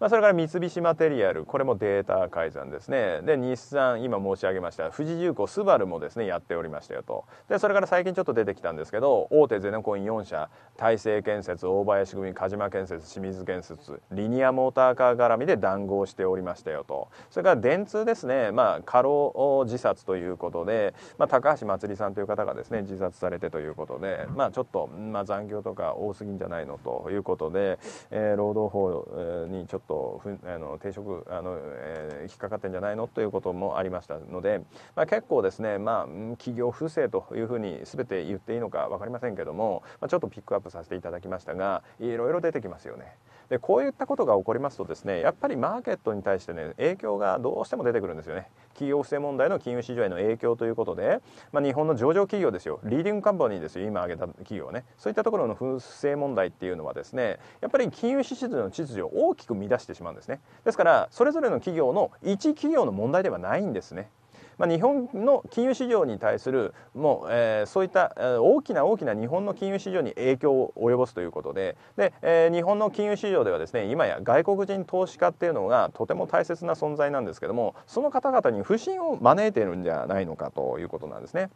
まあ、それから三菱マテリアルこれもデータ改ざんですねで日産今申し上げました富士重工スバルもですねやっておりましたよとでそれから最近ちょっと出てきたんですけど大手ゼネコン4社大成建設大林組鹿島建設清水建設リニアモーターカー絡みで談合しておりましたよとそれから電通ですね、まあ、過労自殺ということで、まあ、高橋まつりさんという方がですね自殺されてということで、まあ、ちょっと、まあ、残業とか多すぎんじゃないのということで、えー、労働法にちょっととふあの定食あの、えー、引っかかってんじゃないのということもありましたので、まあ、結構ですね、まあ、企業不正というふうに全て言っていいのか分かりませんけども、まあ、ちょっとピックアップさせていただきましたがいろいろ出てきますよね。でこういったことが起こりますとですねやっぱりマーケットに対してね影響がどうしても出てくるんですよね企業不正問題の金融市場への影響ということで、まあ、日本の上場企業ですよリーディングカンパニーですよ今挙げた企業ねそういったところの不正問題っていうのはですねやっぱり金融指数の秩序を大きく乱出してしまうんですねですからそれぞれの企業の一企業の問題ではないんですねまあ、日本の金融市場に対するもう、えそういった、大きな大きな日本の金融市場に影響を及ぼすということでで、え日本の金融市場ではですね今や外国人投資家っていうのがとても大切な存在なんですけどもその方々に不信を招いているんじゃないのかということなんですね。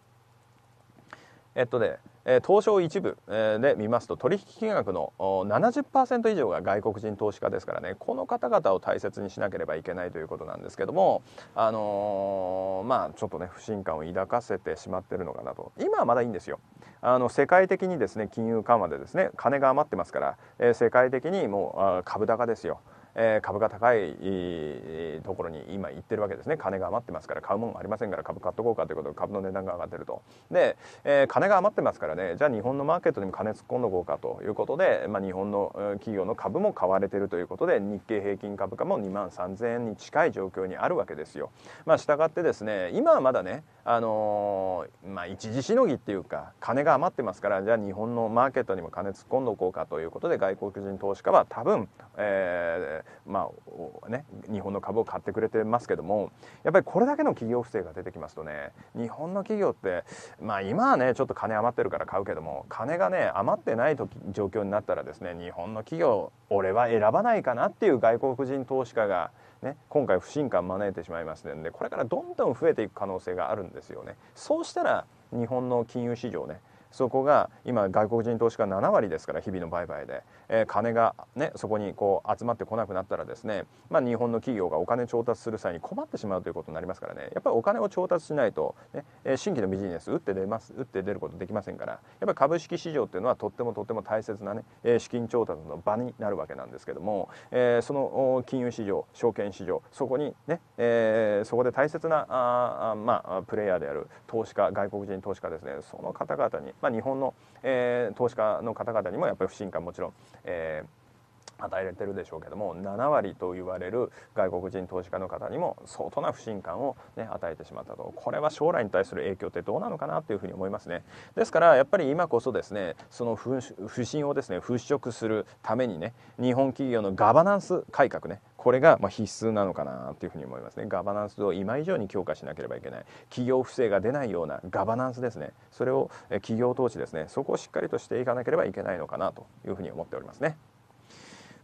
えっとね東証一部で見ますと取引金額の70%以上が外国人投資家ですからねこの方々を大切にしなければいけないということなんですけどもあのー、まあちょっとね不信感を抱かせてしまってるのかなと今はまだいいんですよあの世界的にですね金融緩和でですね金が余ってますから、え世界的にもう株高ですよえー、株が高いところに今行ってるわけですね金が余ってますから買うもんありませんから株買っとこうかということで株の値段が上がってるとで、えー、金が余ってますからねじゃあ日本のマーケットにも金突っ込んどこうかということで、まあ、日本の企業の株も買われてるということで日経平均株価も2万3000円に近い状況にあるわけですよ。まあ、したがってですね今はまだね、あのー、まあ、一時しのぎっていうか金が余ってますからじゃあ日本のマーケットにも金突っ込んどこうかということで外国人投資家は多分、えまあね、日本の株を買ってくれてますけどもやっぱりこれだけの企業不正が出てきますとね日本の企業ってまあ今はねちょっと金余ってるから買うけども金がね余ってない時状況になったらですね日本の企業俺は選ばないかなっていう外国人投資家がね、今回不信感招いてしまいますのでこれからどんどん増えていく可能性があるんですよね。そうしたら日本の金融市場ねそこが今外国人投資家7割ですから日々の売買で、えー、金が、ね、そこにこう集まってこなくなったらですね、まあ、日本の企業がお金調達する際に困ってしまうということになりますからねやっぱりお金を調達しないとね、ね新規のビジネス打って出ます打って出ることできませんからやっぱり株式市場っていうのはとってもとっても大切な、ね、資金調達の場になるわけなんですけども、えー、その金融市場証券市場そこにね、えー、そこで大切なあ、まあ、プレイヤーである投資家外国人投資家ですねその方々にまあ、日本の、えー、投資家の方々にもやっぱり不信感もちろん、えー、与えられてるでしょうけども7割と言われる外国人投資家の方にも相当な不信感を、ね、与えてしまったとこれは将来に対する影響ってどうなのかなというふうに思いますねですからやっぱり今こそですねその不信をですね払拭するためにね日本企業のガバナンス改革ねこれがま必須なのかなというふうに思いますねガバナンスを今以上に強化しなければいけない企業不正が出ないようなガバナンスですねそれを企業統治ですねそこをしっかりとしていかなければいけないのかなというふうに思っておりますね。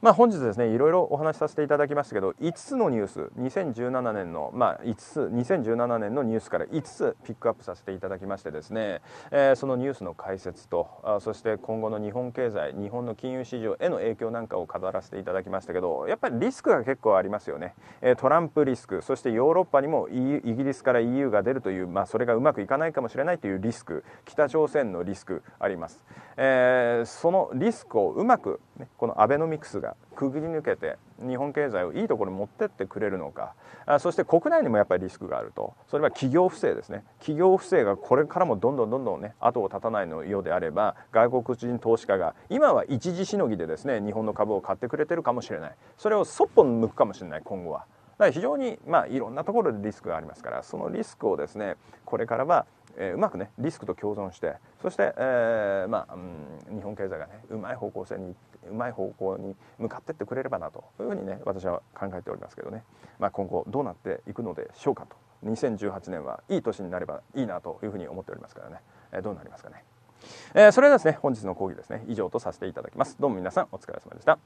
まあ、本日ですねいろいろお話しさせていただきましたけど5つのニュース2017年の、まあ、5つ2017年のニュースから5つピックアップさせていただきましてですね、えー、そのニュースの解説とあそして今後の日本経済日本の金融市場への影響なんかを語らせていただきましたけどやっぱりリスクが結構ありますよね、えー、トランプリスクそしてヨーロッパにも、EU、イギリスから EU が出るという、まあ、それがうまくいかないかもしれないというリスク北朝鮮のリスクあります、えー、そのリスクをうまく、ね、このアベノミクスがくぐり抜けて日本経済をいいところに持ってってくれるのかそして国内にもやっぱりリスクがあるとそれは企業不正ですね企業不正がこれからもどんどんどんどんね後を絶たないのようであれば外国人投資家が今は一時しのぎでですね日本の株を買ってくれてるかもしれないそれをそっぽ向くかもしれない今後は。だから非常に、まあ、いろんなところでリスクがありますからそのリスクをですねこれからはえー、うまくねリスクと共存してそして、えー、まあ、うん、日本経済がねうまい方向性にうまい方向に向かってってくれればなというふうにね私は考えておりますけどね、まあ、今後どうなっていくのでしょうかと2018年はいい年になればいいなというふうに思っておりますからね、えー、どうなりますかね、えそれではですね本日の講義ですね以上とさせていただきますどうも皆さんお疲れ様でした